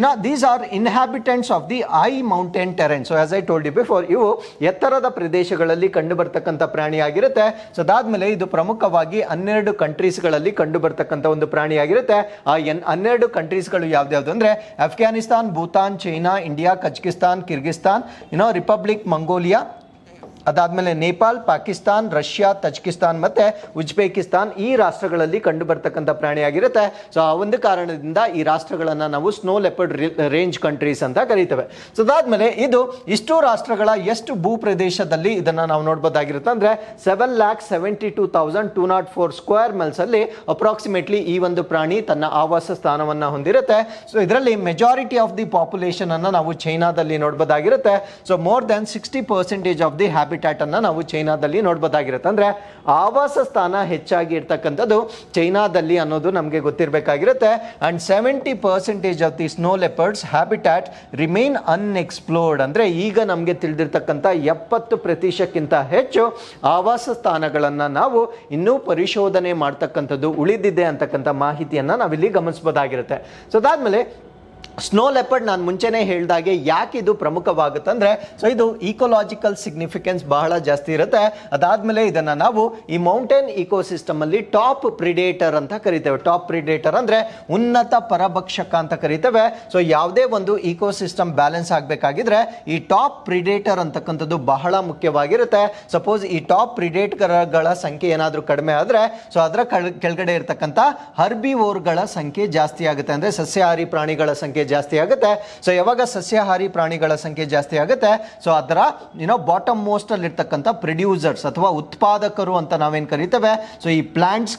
ಇನ್ನ these are inhabitants of the high mountain terrain so as I told you before ಇವು ಎತ್ತರದ ಪ್ರದೇಶಗಳಲ್ಲಿ ಕಂಡುಬರ್ತಕ್ಕಂಥ ಪ್ರಾಣಿಯಾಗಿರುತ್ತೆ ಸೊ ಅದಾದಮೇಲೆ ಇದು ಪ್ರಮುಖವಾಗಿ ಹನ್ನೆರಡು ಹನ್ನೆರಡು ಕಂಟ್ರೀಸ್ಗಳಲ್ಲಿ ಕಂಡು ಬರ್ತಕ್ಕಂಥ ಒಂದು ಪ್ರಾಣಿಯಾಗಿರುತ್ತೆ ಆ ಎನ್ ಹನ್ನೆರಡು ಕಂಟ್ರೀಸ್ಗಳು ಯಾವ್ದ್ಯಾವ್ದು ಅಂದ್ರೆ Afghanistan Bhutan China India Kazakhstan Kyrgyzstan you know republic Mongolia ಅದಾದ್ಮೇಲೆ ನೇಪಾಲ್ ಪಾಕಿಸ್ತಾನ್ ರಷ್ಯಾ ತಜಕಿಸ್ತಾನ್ ಮತ್ತೆ ಉಜ್ಬೇಕಿಸ್ತಾನ್ ಈ ರಾಷ್ಟ್ರಗಳಲ್ಲಿ ಕಂಡು ಬರ್ತಕ್ಕಂಥ ಪ್ರಾಣಿಯಾಗಿರುತ್ತೆ ಸೊ ಆ ಒಂದು ಕಾರಣದಿಂದ ಈ ರಾಷ್ಟ್ರಗಳನ್ನು ನಾವು ಸ್ನೋ ಲೆಪರ್ಡ್ ರೇಂಜ್ ಕಂಟ್ರೀಸ್ ಅಂತ ಕರೀತೇವೆ ಸೊ ಅದಾದ್ಮೇಲೆ ಇದು ಇಷ್ಟು ರಾಷ್ಟ್ರಗಳ ಎಷ್ಟು ಭೂ ಪ್ರದೇಶದಲ್ಲಿ ಇದನ್ನು ನಾವು ನೋಡ್ಬೋದಾಗಿರುತ್ತೆ ಅಂದ್ರೆ seven lakh seventy two thousand two naught four square ಅಲ್ಲಿ ಅಪ್ರಾಕ್ಸಿಮೇಟ್ಲಿ ಈ ಒಂದು ಪ್ರಾಣಿ ತನ್ನ ಆವಾಸ ಸ್ಥಾನವನ್ನು ಹೊಂದಿರುತ್ತೆ ಸೊ ಇದರಲ್ಲಿ ಮೆಜಾರಿಟಿ ಆಫ್ ದಿ ಅನ್ನು ನಾವು ಚೈನಾದಲ್ಲಿ ನೋಡ್ಬೋದಾಗಿರುತ್ತೆ so more than sixty percentage of the ಹ್ಯಾಬಿ ಹ್ಯಾಬಿಟ್ಯಾಟನ್ನು ನಾವು ಚೈನಾದಲ್ಲಿ ನೋಡ್ಬೋದಾಗಿರುತ್ತೆ ಅಂದರೆ ಆವಾಸ ಸ್ಥಾನ ಹೆಚ್ಚಾಗಿ ಇರ್ತಕ್ಕಂಥದ್ದು ಚೈನಾದಲ್ಲಿ ಅನ್ನೋದು ನಮಗೆ ಗೊತ್ತಿರಬೇಕಾಗಿರುತ್ತೆ and seventy percentage of the snow leopard's habitat remain unexplored ಅಂದರೆ ಈಗ ನಮಗೆ ತಿಳಿದಿರ್ತಕ್ಕಂಥ ಎಪ್ಪತ್ತು ಪ್ರತಿಶಕ್ಕಿಂತ ಹೆಚ್ಚು ಆವಾಸ ಸ್ಥಾನಗಳನ್ನು ನಾವು ಇನ್ನೂ ಪರಿಶೋಧನೆ ಮಾಡ್ತಕ್ಕಂಥದ್ದು ಉಳಿದಿದೆ ಅಂತಕ್ಕಂಥ ಮಾಹಿತಿಯನ್ನು ನಾವಿಲ್ಲಿ ಗಮನಿಸ್ಬೋದಾಗಿರುತ್ತೆ ಸೊ ಅದಾದಮೇಲೆ ಸ್ನೋ ಲೆಪರ್ಡ್ ನಾನು ಮುಂಚೆನೇ ಹೇಳಿದಾಗೆ ಯಾಕೆ ಇದು ಪ್ರಮುಖವಾಗುತ್ತಂದ್ರೆ ಸೊ ಇದು ಈಕೋಲಾಜಿಕಲ್ ಸಿಗ್ನಿಫಿಕೆನ್ಸ್ ಬಹಳ ಜಾಸ್ತಿ ಇರುತ್ತೆ ಅದಾದ್ಮೇಲೆ ಇದನ್ನ ನಾವು ಈ ಮೌಂಟೇನ್ ಅಲ್ಲಿ ಟಾಪ್ ಪ್ರಿಡೇಟರ್ ಅಂತ ಕರಿತೇವೆ ಟಾಪ್ ಪ್ರಿಡೇಟರ್ ಅಂದ್ರೆ ಉನ್ನತ ಪರಭಕ್ಷಕ ಅಂತ ಕರಿತೇವೆ ಸೊ ಯಾವುದೇ ಒಂದು ಇಕೋಸಿಸ್ಟಮ್ ಬ್ಯಾಲೆನ್ಸ್ ಆಗಬೇಕಾಗಿದ್ರೆ ಈ ಟಾಪ್ ಪ್ರಿಡೇಟರ್ ಅಂತಕ್ಕಂಥದ್ದು ಬಹಳ ಮುಖ್ಯವಾಗಿರುತ್ತೆ ಸಪೋಸ್ ಈ ಟಾಪ್ ಪ್ರಿಡೇಟರ್ಗಳ ಸಂಖ್ಯೆ ಏನಾದರೂ ಕಡಿಮೆ ಆದರೆ ಸೊ ಅದರ ಕೆಳಗಡೆ ಇರತಕ್ಕಂಥ ಓರ್ಗಳ ಸಂಖ್ಯೆ ಜಾಸ್ತಿ ಆಗುತ್ತೆ ಅಂದರೆ ಸಸ್ಯಾಹಾರಿ ಪ್ರಾಣಿಗಳ ಸಂಖ್ಯೆ ಸಂಖ್ಯೆ ಜಾಸ್ತಿ ಆಗುತ್ತೆ ಸೊ ಯಾವಾಗ ಸಸ್ಯಾಹಾರಿ ಪ್ರಾಣಿಗಳ ಸಂಖ್ಯೆ ಜಾಸ್ತಿ ಆಗುತ್ತೆ ಸೊ ಅದರ ಏನೋ ಬಾಟಮ್ ಮೋಸ್ಟ್ ಅಲ್ಲಿ ಇರ್ತಕ್ಕಂಥ ಪ್ರೊಡ್ಯೂಸರ್ಸ್ ಅಥವಾ ಉತ್ಪಾದಕರು ಅಂತ ನಾವೇನು ಕರಿತೇವೆ ಸೊ ಈ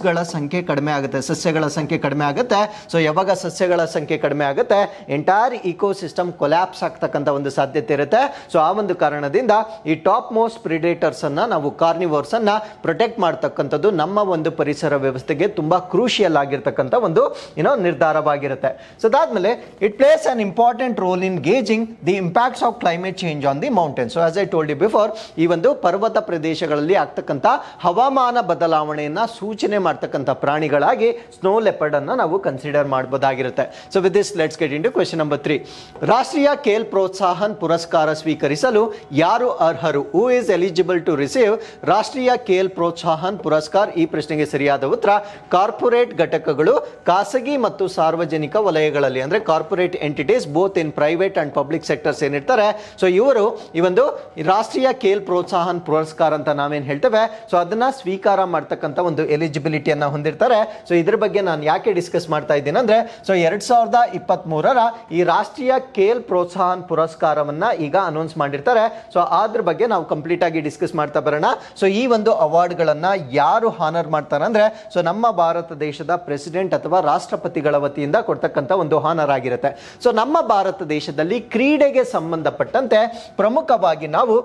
ಗಳ ಸಂಖ್ಯೆ ಕಡಿಮೆ ಆಗುತ್ತೆ ಸಸ್ಯಗಳ ಸಂಖ್ಯೆ ಕಡಿಮೆ ಆಗುತ್ತೆ ಸೊ ಯಾವಾಗ ಸಸ್ಯಗಳ ಸಂಖ್ಯೆ ಕಡಿಮೆ ಆಗುತ್ತೆ ಎಂಟೈರ್ ಇಕೋಸಿಸ್ಟಮ್ ಕೊಲ್ಯಾಪ್ಸ್ ಆಗ್ತಕ್ಕಂಥ ಒಂದು ಸಾಧ್ಯತೆ ಇರುತ್ತೆ ಸೊ ಆ ಒಂದು ಕಾರಣದಿಂದ ಈ ಟಾಪ್ ಮೋಸ್ಟ್ ಪ್ರಿಡೇಟರ್ಸ್ ಅನ್ನ ನಾವು ಕಾರ್ನಿವರ್ಸ್ ಅನ್ನ ಪ್ರೊಟೆಕ್ಟ್ ಮಾಡ್ತಕ್ಕಂಥದ್ದು ನಮ್ಮ ಒಂದು ಪರಿಸರ ವ್ಯವಸ್ಥೆಗೆ ತುಂಬಾ ಕ್ರೂಷಿಯಲ್ ಆಗಿರ್ತಕ್ಕಂಥ ಒಂದು ಏನೋ ನಿರ್ಧಾರವಾಗಿರುತ್ತೆ ಸೊ ಅದಾದ್ಮೇಲೆ it It plays an important role in gauging the impacts of climate change on the mountain. So as I told you before, ಈ ಒಂದು ಪರ್ವತ ಪ್ರದೇಶಗಳಲ್ಲಿ ಆಗ್ತಕ್ಕಂಥ ಹವಾಮಾನ ಬದಲಾವಣೆಯನ್ನ ಸೂಚನೆ ಮಾಡ್ತಕ್ಕಂಥ ಪ್ರಾಣಿಗಳಾಗಿ ಸ್ನೋ ಲೆಪರ್ಡ್ ಅನ್ನು ನಾವು ಕನ್ಸಿಡರ್ ಮಾಡಬಹುದಾಗಿರುತ್ತೆ so with this let's get into question number three Rashtriya Khel Protsahan Puraskar ಸ್ವೀಕರಿಸಲು ಯಾರು ಅರ್ಹರು who is eligible to receive Rashtriya Khel Protsahan ಪುರಸ್ಕಾರ ಈ ಪ್ರಶ್ನೆಗೆ ಸರಿಯಾದ ಉತ್ತರ ಕಾರ್ಪೊರೇಟ್ ಘಟಕಗಳು ಖಾಸಗಿ ಮತ್ತು ಸಾರ್ವಜನಿಕ ವಲಯಗಳಲ್ಲಿ ಅಂದರೆ corporate entities both in private and public sectors ಏನಿರ್ತಾರೆ ಸೊ ಇವರು ಈ ಒಂದು ರಾಷ್ಟ್ರೀಯ ಕೇಲ್ ಪ್ರೋತ್ಸಾಹನ್ ಪುರಸ್ಕಾರ ಅಂತ ನಾವೇನು ಹೇಳ್ತೇವೆ ಸೊ ಅದನ್ನ ಸ್ವೀಕಾರ ಮಾಡ್ತಕ್ಕಂಥ ಒಂದು ಎಲಿಜಿಬಿಲಿಟಿಯನ್ನು ಹೊಂದಿರ್ತಾರೆ ಸೊ ಇದ್ರ ಬಗ್ಗೆ ನಾನು ಯಾಕೆ ಡಿಸ್ಕಸ್ ಮಾಡ್ತಾ ಇದ್ದೀನಿ ಅಂದ್ರೆ ಸೊ ಎರಡ್ ಸಾವಿರದ ಇಪ್ಪತ್ತ್ ಮೂರರ ಈ ರಾಷ್ಟ್ರೀಯ ಕೇಲ್ ಪ್ರೋತ್ಸಾಹನ್ ಪುರಸ್ಕಾರವನ್ನ ಈಗ ಅನೌನ್ಸ್ ಮಾಡಿರ್ತಾರೆ ಸೊ ಅದ್ರ ಬಗ್ಗೆ ನಾವು ಕಂಪ್ಲೀಟ್ ಆಗಿ ಡಿಸ್ಕಸ್ ಮಾಡ್ತಾ ಬರೋಣ ಸೊ ಈ ಒಂದು ಅವಾರ್ಡ್ ಗಳನ್ನ ಯಾರು ಹಾನರ್ ಮಾಡ್ತಾರೆ ಅಂದ್ರೆ ಸೊ ನಮ್ಮ ಭಾರತ ದೇಶದ ಪ್ರೆಸಿಡೆಂಟ್ ಅಥವಾ ರಾಷ್ಟ್ರಪತಿಗಳ ವತಿಯಿಂದ ಕೊಡ್ತಕ್ಕಂಥ ಒಂದು ಹಾನರ್ ಆಗಿರುತ್ತೆ ಸೊ ನಮ್ಮ ಭಾರತ ದೇಶದಲ್ಲಿ ಕ್ರೀಡೆಗೆ ಸಂಬಂಧಪಟ್ಟಂತೆ ಪ್ರಮುಖವಾಗಿ ನಾವು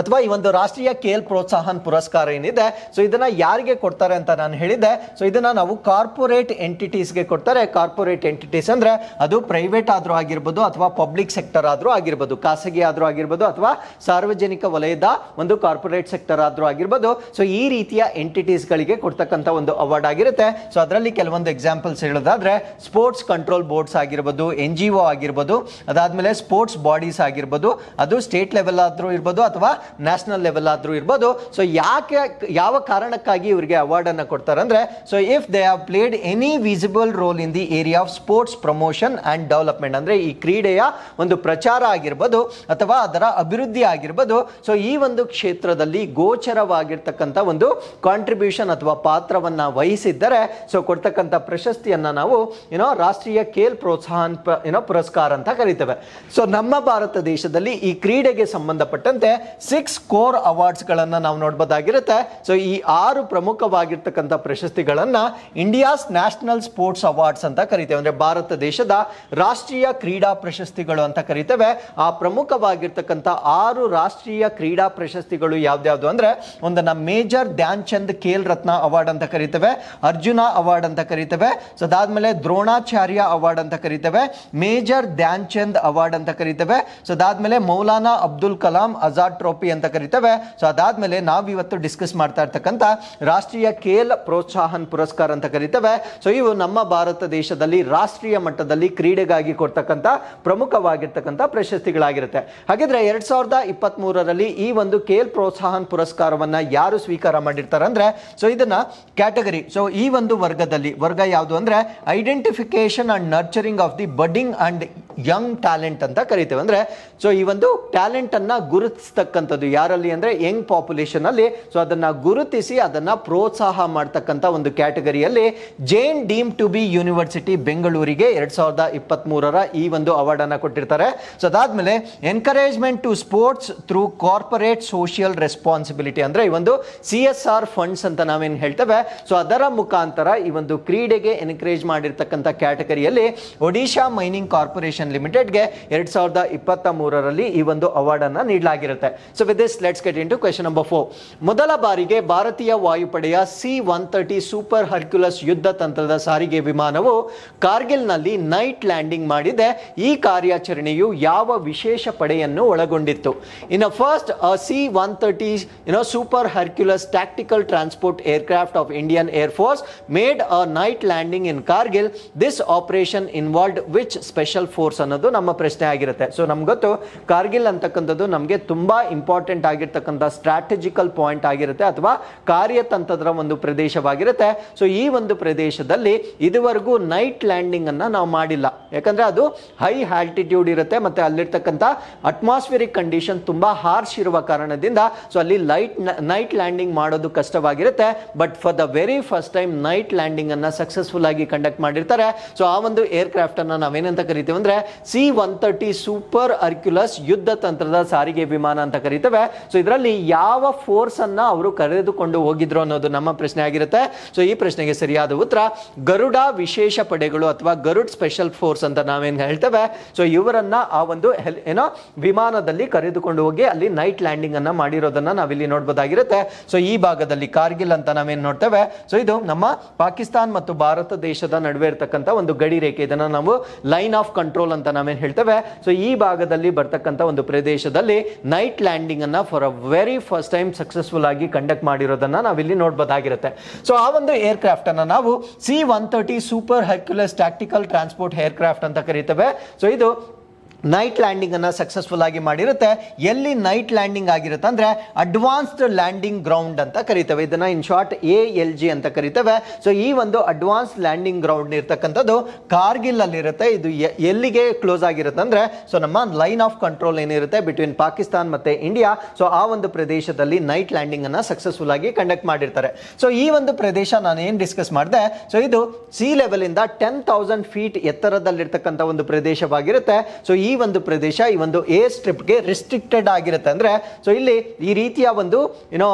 ಅಥವಾ ಈ ಒಂದು ರಾಷ್ಟ್ರೀಯ ಖೇಲ್ ಪ್ರೋತ್ಸಾಹನ್ ಪುರಸ್ಕಾರ ಏನಿದೆ ಸೊ ಇದನ್ನ ಯಾರಿಗೆ ಕೊಡ್ತಾರೆ ಅಂತ ನಾನು ಹೇಳಿದ್ದೆ ಸೊ ಇದನ್ನ ನಾವು ಕಾರ್ಪೊರೇಟ್ ಎಂಟಿಟೀಸ್ಗೆ ಕೊಡ್ತಾರೆ ಕಾರ್ಪೊರೇಟ್ ಎಂಟಿಟೀಸ್ ಅಂದ್ರೆ ಅದು ಪ್ರೈವೇಟ್ ಆದ್ರೂ ಆಗಿರ್ಬೋದು ಅಥವಾ ಪಬ್ಲಿಕ್ ಸೆಕ್ಟರ್ ಆದ್ರೂ ಆಗಿರ್ಬೋದು ಖಾಸಗಿ ಆದ್ರೂ ಆಗಿರ್ಬೋದು ಅಥವಾ ಸಾರ್ವಜನಿಕ ವಲಯದ ಒಂದು ಕಾರ್ಪೊರೇಟ್ ಸೆಕ್ಟರ್ ಆದ್ರೂ ಆಗಿರ್ಬೋದು ಸೊ ಈ ರೀತಿಯ ಎಂಟಿಟೀಸ್ಗಳಿಗೆ ಕೊಡ್ತಕ್ಕಂಥ ಒಂದು ಅವಾರ್ಡ್ ಆಗಿರುತ್ತೆ ಸೊ ಅದರಲ್ಲಿ ಕೆಲವೊಂದು ಎಕ್ಸಾಂಪಲ್ಸ್ ಹೇಳೋದಾದ್ರೆ ಸ್ಪೋರ್ಟ್ಸ್ ಕಂಟ್ರೋಲ್ ಬೋರ್ಡ್ಸ್ ಆಗಿರ್ಬೋದು ಎನ್ ಜಿ ಒ ಆಗಿರ್ಬೋದು ಅದಾದ್ಮೇಲೆ ಸ್ಪೋರ್ಟ್ಸ್ ಬಾಡೀಸ್ ಆಗಿರ್ಬೋದು ಅದು ಸ್ಟೇಟ್ ಲೆವೆಲ್ ಆದ್ರೂ ಇರ್ಬೋದು ಅಥವಾ ನ್ಯಾಷನಲ್ ಲೆವೆಲ್ ಆದರೂ ಇರ್ಬೋದು ಸೊ ಯಾಕೆ ಯಾವ ಕಾರಣಕ್ಕಾಗಿ ಇವರಿಗೆ ಅವಾರ್ಡನ್ನು ಕೊಡ್ತಾರಂದ್ರೆ so if they have played any visible role in the area of sports promotion and development ಅಂದರೆ ಈ ಕ್ರೀಡೆಯ ಒಂದು ಪ್ರಚಾರ ಆಗಿರ್ಬೋದು ಅಥವಾ ಅದರ ಅಭಿವೃದ್ಧಿ ಆಗಿರ್ಬೋದು ಸೊ ಈ ಒಂದು ಕ್ಷೇತ್ರದಲ್ಲಿ ಗೋಚರವಾಗಿರ್ತಕ್ಕಂಥ ಒಂದು ಕಾಂಟ್ರಿಬ್ಯೂಷನ್ ಅಥವಾ ಪಾತ್ರವನ್ನು ವಹಿಸಿದ್ದರೆ ಸೊ ಕೊಡ್ತಕ್ಕಂಥ ಪ್ರಶಸ್ತಿಯನ್ನು ನಾವು ಏನೋ ರಾಷ್ಟ್ರೀಯ ಖೇಲ್ ಪ್ರೋತ್ಸಾಹನ್ ಏನೋ ಪುರಸ್ಕಾರ ಅಂತ ಕರಿತೇವೆ ಸೊ ನಮ್ಮ ಭಾರತ ದೇಶದಲ್ಲಿ ಈ ಕ್ರೀಡೆಗೆ ಸಂಬಂಧಪಟ್ಟಂತೆ ಸಿಕ್ಸ್ ಕೋರ್ ಅವಾರ್ಡ್ಸ್ಗಳನ್ನು ನಾವು ನೋಡ್ಬೋದಾಗಿರುತ್ತೆ ಸೊ ಈ ಆರು ಪ್ರಮುಖವಾಗಿರ್ತಕ್ಕಂಥ ಪ್ರಶಸ್ತಿಗಳನ್ನು ಇಂಡಿಯಾಸ್ ನ್ಯಾಷನಲ್ ಸ್ಪೋರ್ಟ್ಸ್ ಅವಾರ್ಡ್ಸ್ ಅಂತ ಕರಿತೇವೆ ಅಂದರೆ ಭಾರತ ದೇಶದ ರಾಷ್ಟ್ರೀಯ ಕ್ರೀಡಾ ಪ್ರಶಸ್ತಿಗಳು ಅಂತ ಕರಿತೇವೆ ಆ ಪ್ರಮುಖವಾಗಿರ್ತಕ್ಕಂಥ ಆರು ರಾಷ್ಟ್ರೀಯ ಕ್ರೀಡಾ ಪ್ರಶಸ್ತಿಗಳು ಯಾವ್ದ್ಯಾವ್ದು ಅಂದರೆ ಒಂದನ್ನ ಮೇಜರ್ ಧ್ಯಾನ್ ಚಂದ್ ಖೇಲ್ ರತ್ನ ಅವಾರ್ಡ್ ಅಂತ ಕರಿತೇವೆ ಅರ್ಜುನ ಅವಾರ್ಡ್ ಅಂತ ಕರಿತೇವೆ ಸೊ ಅದಾದ್ಮೇಲೆ ದ್ರೋಣಾಚಾರ್ಯ ಅವಾರ್ಡ್ ಅಂತ ಕರಿತೇವೆ ಮೇಜರ್ ಧ್ಯಾನ್ ಚಂದ್ ಅವಾರ್ಡ್ ಅಂತ ಕರಿತೇವೆ ಸೊ ಅದಾದ್ಮೇಲೆ ಮೌಲಾನಾ ಅಬ್ದುಲ್ ಕಲಾಂ ಅಜಾದ್ ಟ್ರೋಫಿ ಪಿ ಅಂತ ಕರಿತೇವೆ ಸೊ ಅದಾದ್ಮೇಲೆ ನಾವು ಇವತ್ತು ಡಿಸ್ಕಸ್ ಮಾಡ್ತಾ ಇರ್ತಕ್ಕಂಥ ರಾಷ್ಟ್ರೀಯ ಖೇಲ್ ಪ್ರೋತ್ಸಾಹನ್ ಪುರಸ್ಕಾರ ಅಂತ ಕರಿತೇವೆ ಸೊ ಇವು ನಮ್ಮ ಭಾರತ ದೇಶದಲ್ಲಿ ರಾಷ್ಟ್ರೀಯ ಮಟ್ಟದಲ್ಲಿ ಕ್ರೀಡೆಗಾಗಿ ಕೊಡ್ತಕ್ಕಂಥ ಪ್ರಮುಖವಾಗಿರ್ತಕ್ಕಂಥ ಪ್ರಶಸ್ತಿಗಳಾಗಿರುತ್ತೆ ಹಾಗಿದ್ರೆ ಎರಡ್ ಸಾವಿರದ ಈ ಒಂದು ಖೇಲ್ ಪ್ರೋತ್ಸಾಹನ್ ಪುರಸ್ಕಾರವನ್ನ ಯಾರು ಸ್ವೀಕಾರ ಮಾಡಿರ್ತಾರೆ ಅಂದ್ರೆ ಸೊ ಇದನ್ನ ಕ್ಯಾಟಗರಿ ಸೊ ಈ ಒಂದು ವರ್ಗದಲ್ಲಿ ವರ್ಗ ಯಾವುದು ಅಂದ್ರೆ identification and nurturing of the budding and young talent ಅಂತ ಕರಿತೇವೆ ಅಂದ್ರೆ ಸೊ ಈ ಒಂದು ಟ್ಯಾಲೆಂಟ್ ಅನ್ನ ಗುರುತಿಸ್ತಕ್ಕಂಥ ಮಾಡ್ತಕ್ಕಂಥದ್ದು ಯಾರಲ್ಲಿ ಅಂದರೆ ಯಂಗ್ ಅಲ್ಲಿ ಸೊ ಅದನ್ನು ಗುರುತಿಸಿ ಅದನ್ನು ಪ್ರೋತ್ಸಾಹ ಮಾಡ್ತಕ್ಕಂಥ ಒಂದು ಕ್ಯಾಟಗರಿಯಲ್ಲಿ Jain deemed to be university ಬೆಂಗಳೂರಿಗೆ ಎರಡು ಸಾವಿರದ ಇಪ್ಪತ್ತ್ಮೂರರ ಈ ಒಂದು ಅವಾರ್ಡನ್ನು ಕೊಟ್ಟಿರ್ತಾರೆ ಸೊ ಅದಾದಮೇಲೆ encouragement to sports through corporate social responsibility ಅಂದರೆ ಈ ಒಂದು ಸಿ ಎಸ್ ಆರ್ ಫಂಡ್ಸ್ ಅಂತ ನಾವೇನು ಹೇಳ್ತೇವೆ ಸೊ ಅದರ ಮುಖಾಂತರ ಈ ಒಂದು ಕ್ರೀಡೆಗೆ ಎನ್ಕರೇಜ್ ಮಾಡಿರ್ತಕ್ಕಂಥ ಕ್ಯಾಟಗರಿಯಲ್ಲಿ ಒಡಿಶಾ ಮೈನಿಂಗ್ ಕಾರ್ಪೊರೇಷನ್ ಲಿಮಿಟೆಡ್ಗೆ ಎರಡು ಸಾವಿರದ ಇಪ್ಪತ್ತ ಮೂರರಲ್ಲಿ ಈ ಒಂದು ಅವಾರ್ಡನ್ನು ನೀಡಲಾಗಿರುತ್ತೆ so with this let's get in to question number four ಮೊದಲ ಬಾರಿಗೆ ಭಾರತೀಯ ವಾಯುಪಡೆಯ C one thirty super Hercules ಯುದ್ಧ ತಂತ್ರದ ಸಾರಿಗೆ ವಿಮಾನವು ಕಾರ್ಗಿಲ್ನಲ್ಲಿ ನೈಟ್ ಲ್ಯಾಂಡಿಂಗ್ ಮಾಡಿದೆ ಈ ಕಾರ್ಯಾಚರಣೆಯು ಯಾವ ವಿಶೇಷ ಪಡೆಯನ್ನು ಒಳಗೊಂಡಿತ್ತು in a first C one thirty you know super Hercules tactical transport aircraft of Indian air force made a night landing in Kargil this operation involved which special force ಅನ್ನೋದು ನಮ್ಮ ಪ್ರಶ್ನೆ ಆಗಿರುತ್ತೆ ಸೊ ನಮ್ಗೆ ಗೊತ್ತು ಕಾರ್ಗಿಲ್ ಅಂತಕ್ಕಂಥದ್ದು ನಮಗೆ ತುಂಬಾ ಇಂಪಾರ್ಟೆಂಟ್ ಇಂಪಾರ್ಟೆಂಟ್ ಆಗಿರ್ತಕ್ಕಂಥ ಸ್ಟ್ರಾಟಜಿಕಲ್ ಪಾಯಿಂಟ್ ಆಗಿರುತ್ತೆ ಅಥವಾ ಕಾರ್ಯತಂತ್ರದ ಒಂದು ಪ್ರದೇಶವಾಗಿರುತ್ತೆ ಸೊ ಈ ಒಂದು ಪ್ರದೇಶದಲ್ಲಿ ಇದುವರೆಗೂ ನೈಟ್ ಲ್ಯಾಂಡಿಂಗ್ ಅನ್ನ ನಾವು ಮಾಡಿಲ್ಲ ಯಾಕಂದ್ರೆ ಅದು ಹೈ ಆಲ್ಟಿಟ್ಯೂಡ್ ಇರುತ್ತೆ ಮತ್ತೆ ಅಲ್ಲಿರ್ತಕ್ಕಂಥ ಅಟ್ಮಾಸ್ಫಿಯರಿಕ್ ಕಂಡೀಷನ್ ತುಂಬಾ ಹಾರ್ಶ್ ಇರುವ ಕಾರಣದಿಂದ ಸೊ ಅಲ್ಲಿ ಲೈಟ್ ನೈಟ್ ಲ್ಯಾಂಡಿಂಗ್ ಮಾಡೋದು ಕಷ್ಟವಾಗಿರುತ್ತೆ but for the very first time night landing ಅನ್ನ ಸಕ್ಸಸ್ಫುಲ್ ಆಗಿ ಕಂಡಕ್ಟ್ ಮಾಡಿರ್ತಾರೆ ಸೊ ಆ ಒಂದು ಏರ್ ಕ್ರಾಫ್ಟ್ ಅನ್ನ ನಾವೇನಂತ ಕರಿತೀವಿ ಅಂದ್ರೆ C one thirty super Hercules ಯುದ್ಧ ತಂತ್ರದ ಸಾರಿಗೆ ವಿಮಾನ ಅಂತ ಕರಿತೀವಿ ಕರೀತವೆ ಸೊ ಇದರಲ್ಲಿ ಯಾವ ಫೋರ್ಸ್ ಅನ್ನ ಅವರು ಕರೆದುಕೊಂಡು ಹೋಗಿದ್ರು ಅನ್ನೋದು ನಮ್ಮ ಪ್ರಶ್ನೆ ಆಗಿರುತ್ತೆ ಸೊ ಈ ಪ್ರಶ್ನೆಗೆ ಸರಿಯಾದ ಉತ್ತರ ಗರುಡ ವಿಶೇಷ ಪಡೆಗಳು ಅಥವಾ ಗರುಡ್ ಸ್ಪೆಷಲ್ ಫೋರ್ಸ್ ಅಂತ ನಾವೇನು ಹೇಳ್ತೇವೆ ಸೊ ಇವರನ್ನ ಆ ಒಂದು ಏನೋ ವಿಮಾನದಲ್ಲಿ ಕರೆದುಕೊಂಡು ಹೋಗಿ ಅಲ್ಲಿ ನೈಟ್ ಲ್ಯಾಂಡಿಂಗ್ ಅನ್ನ ಮಾಡಿರೋದನ್ನ ನಾವಿಲ್ಲಿ ನೋಡಬಹುದಾಗಿರುತ್ತೆ ಸೊ ಈ ಭಾಗದಲ್ಲಿ ಕಾರ್ಗಿಲ್ ಅಂತ ನಾವೇನು ನೋಡ್ತೇವೆ ಸೊ ಇದು ನಮ್ಮ ಪಾಕಿಸ್ತಾನ್ ಮತ್ತು ಭಾರತ ದೇಶದ ನಡುವೆ ಇರತಕ್ಕಂತ ಒಂದು ಗಡಿ ರೇಖೆ ಇದನ್ನ ನಾವು ಲೈನ್ ಆಫ್ ಕಂಟ್ರೋಲ್ ಅಂತ ನಾವೇನು ಹೇಳ್ತೇವೆ ಸೊ ಈ ಭಾಗದಲ್ಲಿ ಬರ್ತಕ್ಕಂಥ ಒಂದು ಪ್ರದೇಶದಲ್ಲಿ ನೈಟ್ ಲ್ಯಾಂಡಿಂಗ್ ಅನ್ನ for a very first time successful ಆಗಿ ಕಂಡಕ್ಟ್ ಮಾಡಿರೋದನ್ನ ನಾವಿಲ್ಲಿ ನೋಡಬಹುದಾಗಿರುತ್ತೆ ಸೊ ಆ ಒಂದು ಏರ್ ಅನ್ನ ನಾವು C one thirty super Hercules tactical transport aircraft ಅಂತ ಕರೀತೇವೆ ಸೊ ಇದು ನೈಟ್ ಲ್ಯಾಂಡಿಂಗ್ ಅನ್ನು ಸಕ್ಸಸ್ಫುಲ್ ಆಗಿ ಮಾಡಿರುತ್ತೆ ಎಲ್ಲಿ ನೈಟ್ ಲ್ಯಾಂಡಿಂಗ್ ಆಗಿರುತ್ತೆ ಅಂದ್ರೆ ಅಡ್ವಾನ್ಸ್ಡ್ ಲ್ಯಾಂಡಿಂಗ್ ಗ್ರೌಂಡ್ ಅಂತ ಕರಿತೇವೆ ಇದನ್ನ in short A L G ಅಂತ ಕರಿತೇವೆ ಸೊ ಈ ಒಂದು ಅಡ್ವಾನ್ಸ್ ಲ್ಯಾಂಡಿಂಗ್ ಗ್ರೌಂಡ್ ಇರ್ತಕ್ಕಂಥದ್ದು ಕಾರ್ಗಿಲ್ ಅಲ್ಲಿರುತ್ತೆ ಇದು ಎಲ್ಲಿಗೆ ಕ್ಲೋಸ್ ಆಗಿರುತ್ತೆ ಅಂದ್ರೆ ಸೊ ನಮ್ಮ ಲೈನ್ ಆಫ್ ಕಂಟ್ರೋಲ್ ಏನಿರುತ್ತೆ ಬಿಟ್ವೀನ್ ಪಾಕಿಸ್ತಾನ್ ಮತ್ತೆ ಇಂಡಿಯಾ ಸೊ ಆ ಒಂದು ಪ್ರದೇಶದಲ್ಲಿ ನೈಟ್ ಲ್ಯಾಂಡಿಂಗ್ ಅನ್ನ ಸಕ್ಸಸ್ಫುಲ್ ಆಗಿ ಕಂಡಕ್ಟ್ ಮಾಡಿರ್ತಾರೆ ಸೊ ಈ ಒಂದು ಪ್ರದೇಶ ನಾನು ಏನು ಡಿಸ್ಕಸ್ ಮಾಡಿದೆ ಸೊ ಇದು ಸಿ ಲೆವೆಲ್ ಇಂದ ಟೆನ್ ತೌಸಂಡ್ ಫೀಟ್ ಎತ್ತರದಲ್ಲಿರ್ತಕ್ಕಂಥ ಒಂದು ಪ್ರದೇಶವಾಗಿರುತ್ತೆ ಸೊ ಈ ಈ ಒಂದು ಪ್ರದೇಶ ಈ ಒಂದು ಏರ್ ಸ್ಟ್ರಿಪ್ಗೆ ರಿಸ್ಟ್ರಿಕ್ಟೆಡ್ ಆಗಿರುತ್ತೆ ಅಂದರೆ ಸೊ ಇಲ್ಲಿ ಈ ರೀತಿಯ ಒಂದು ಏನೋ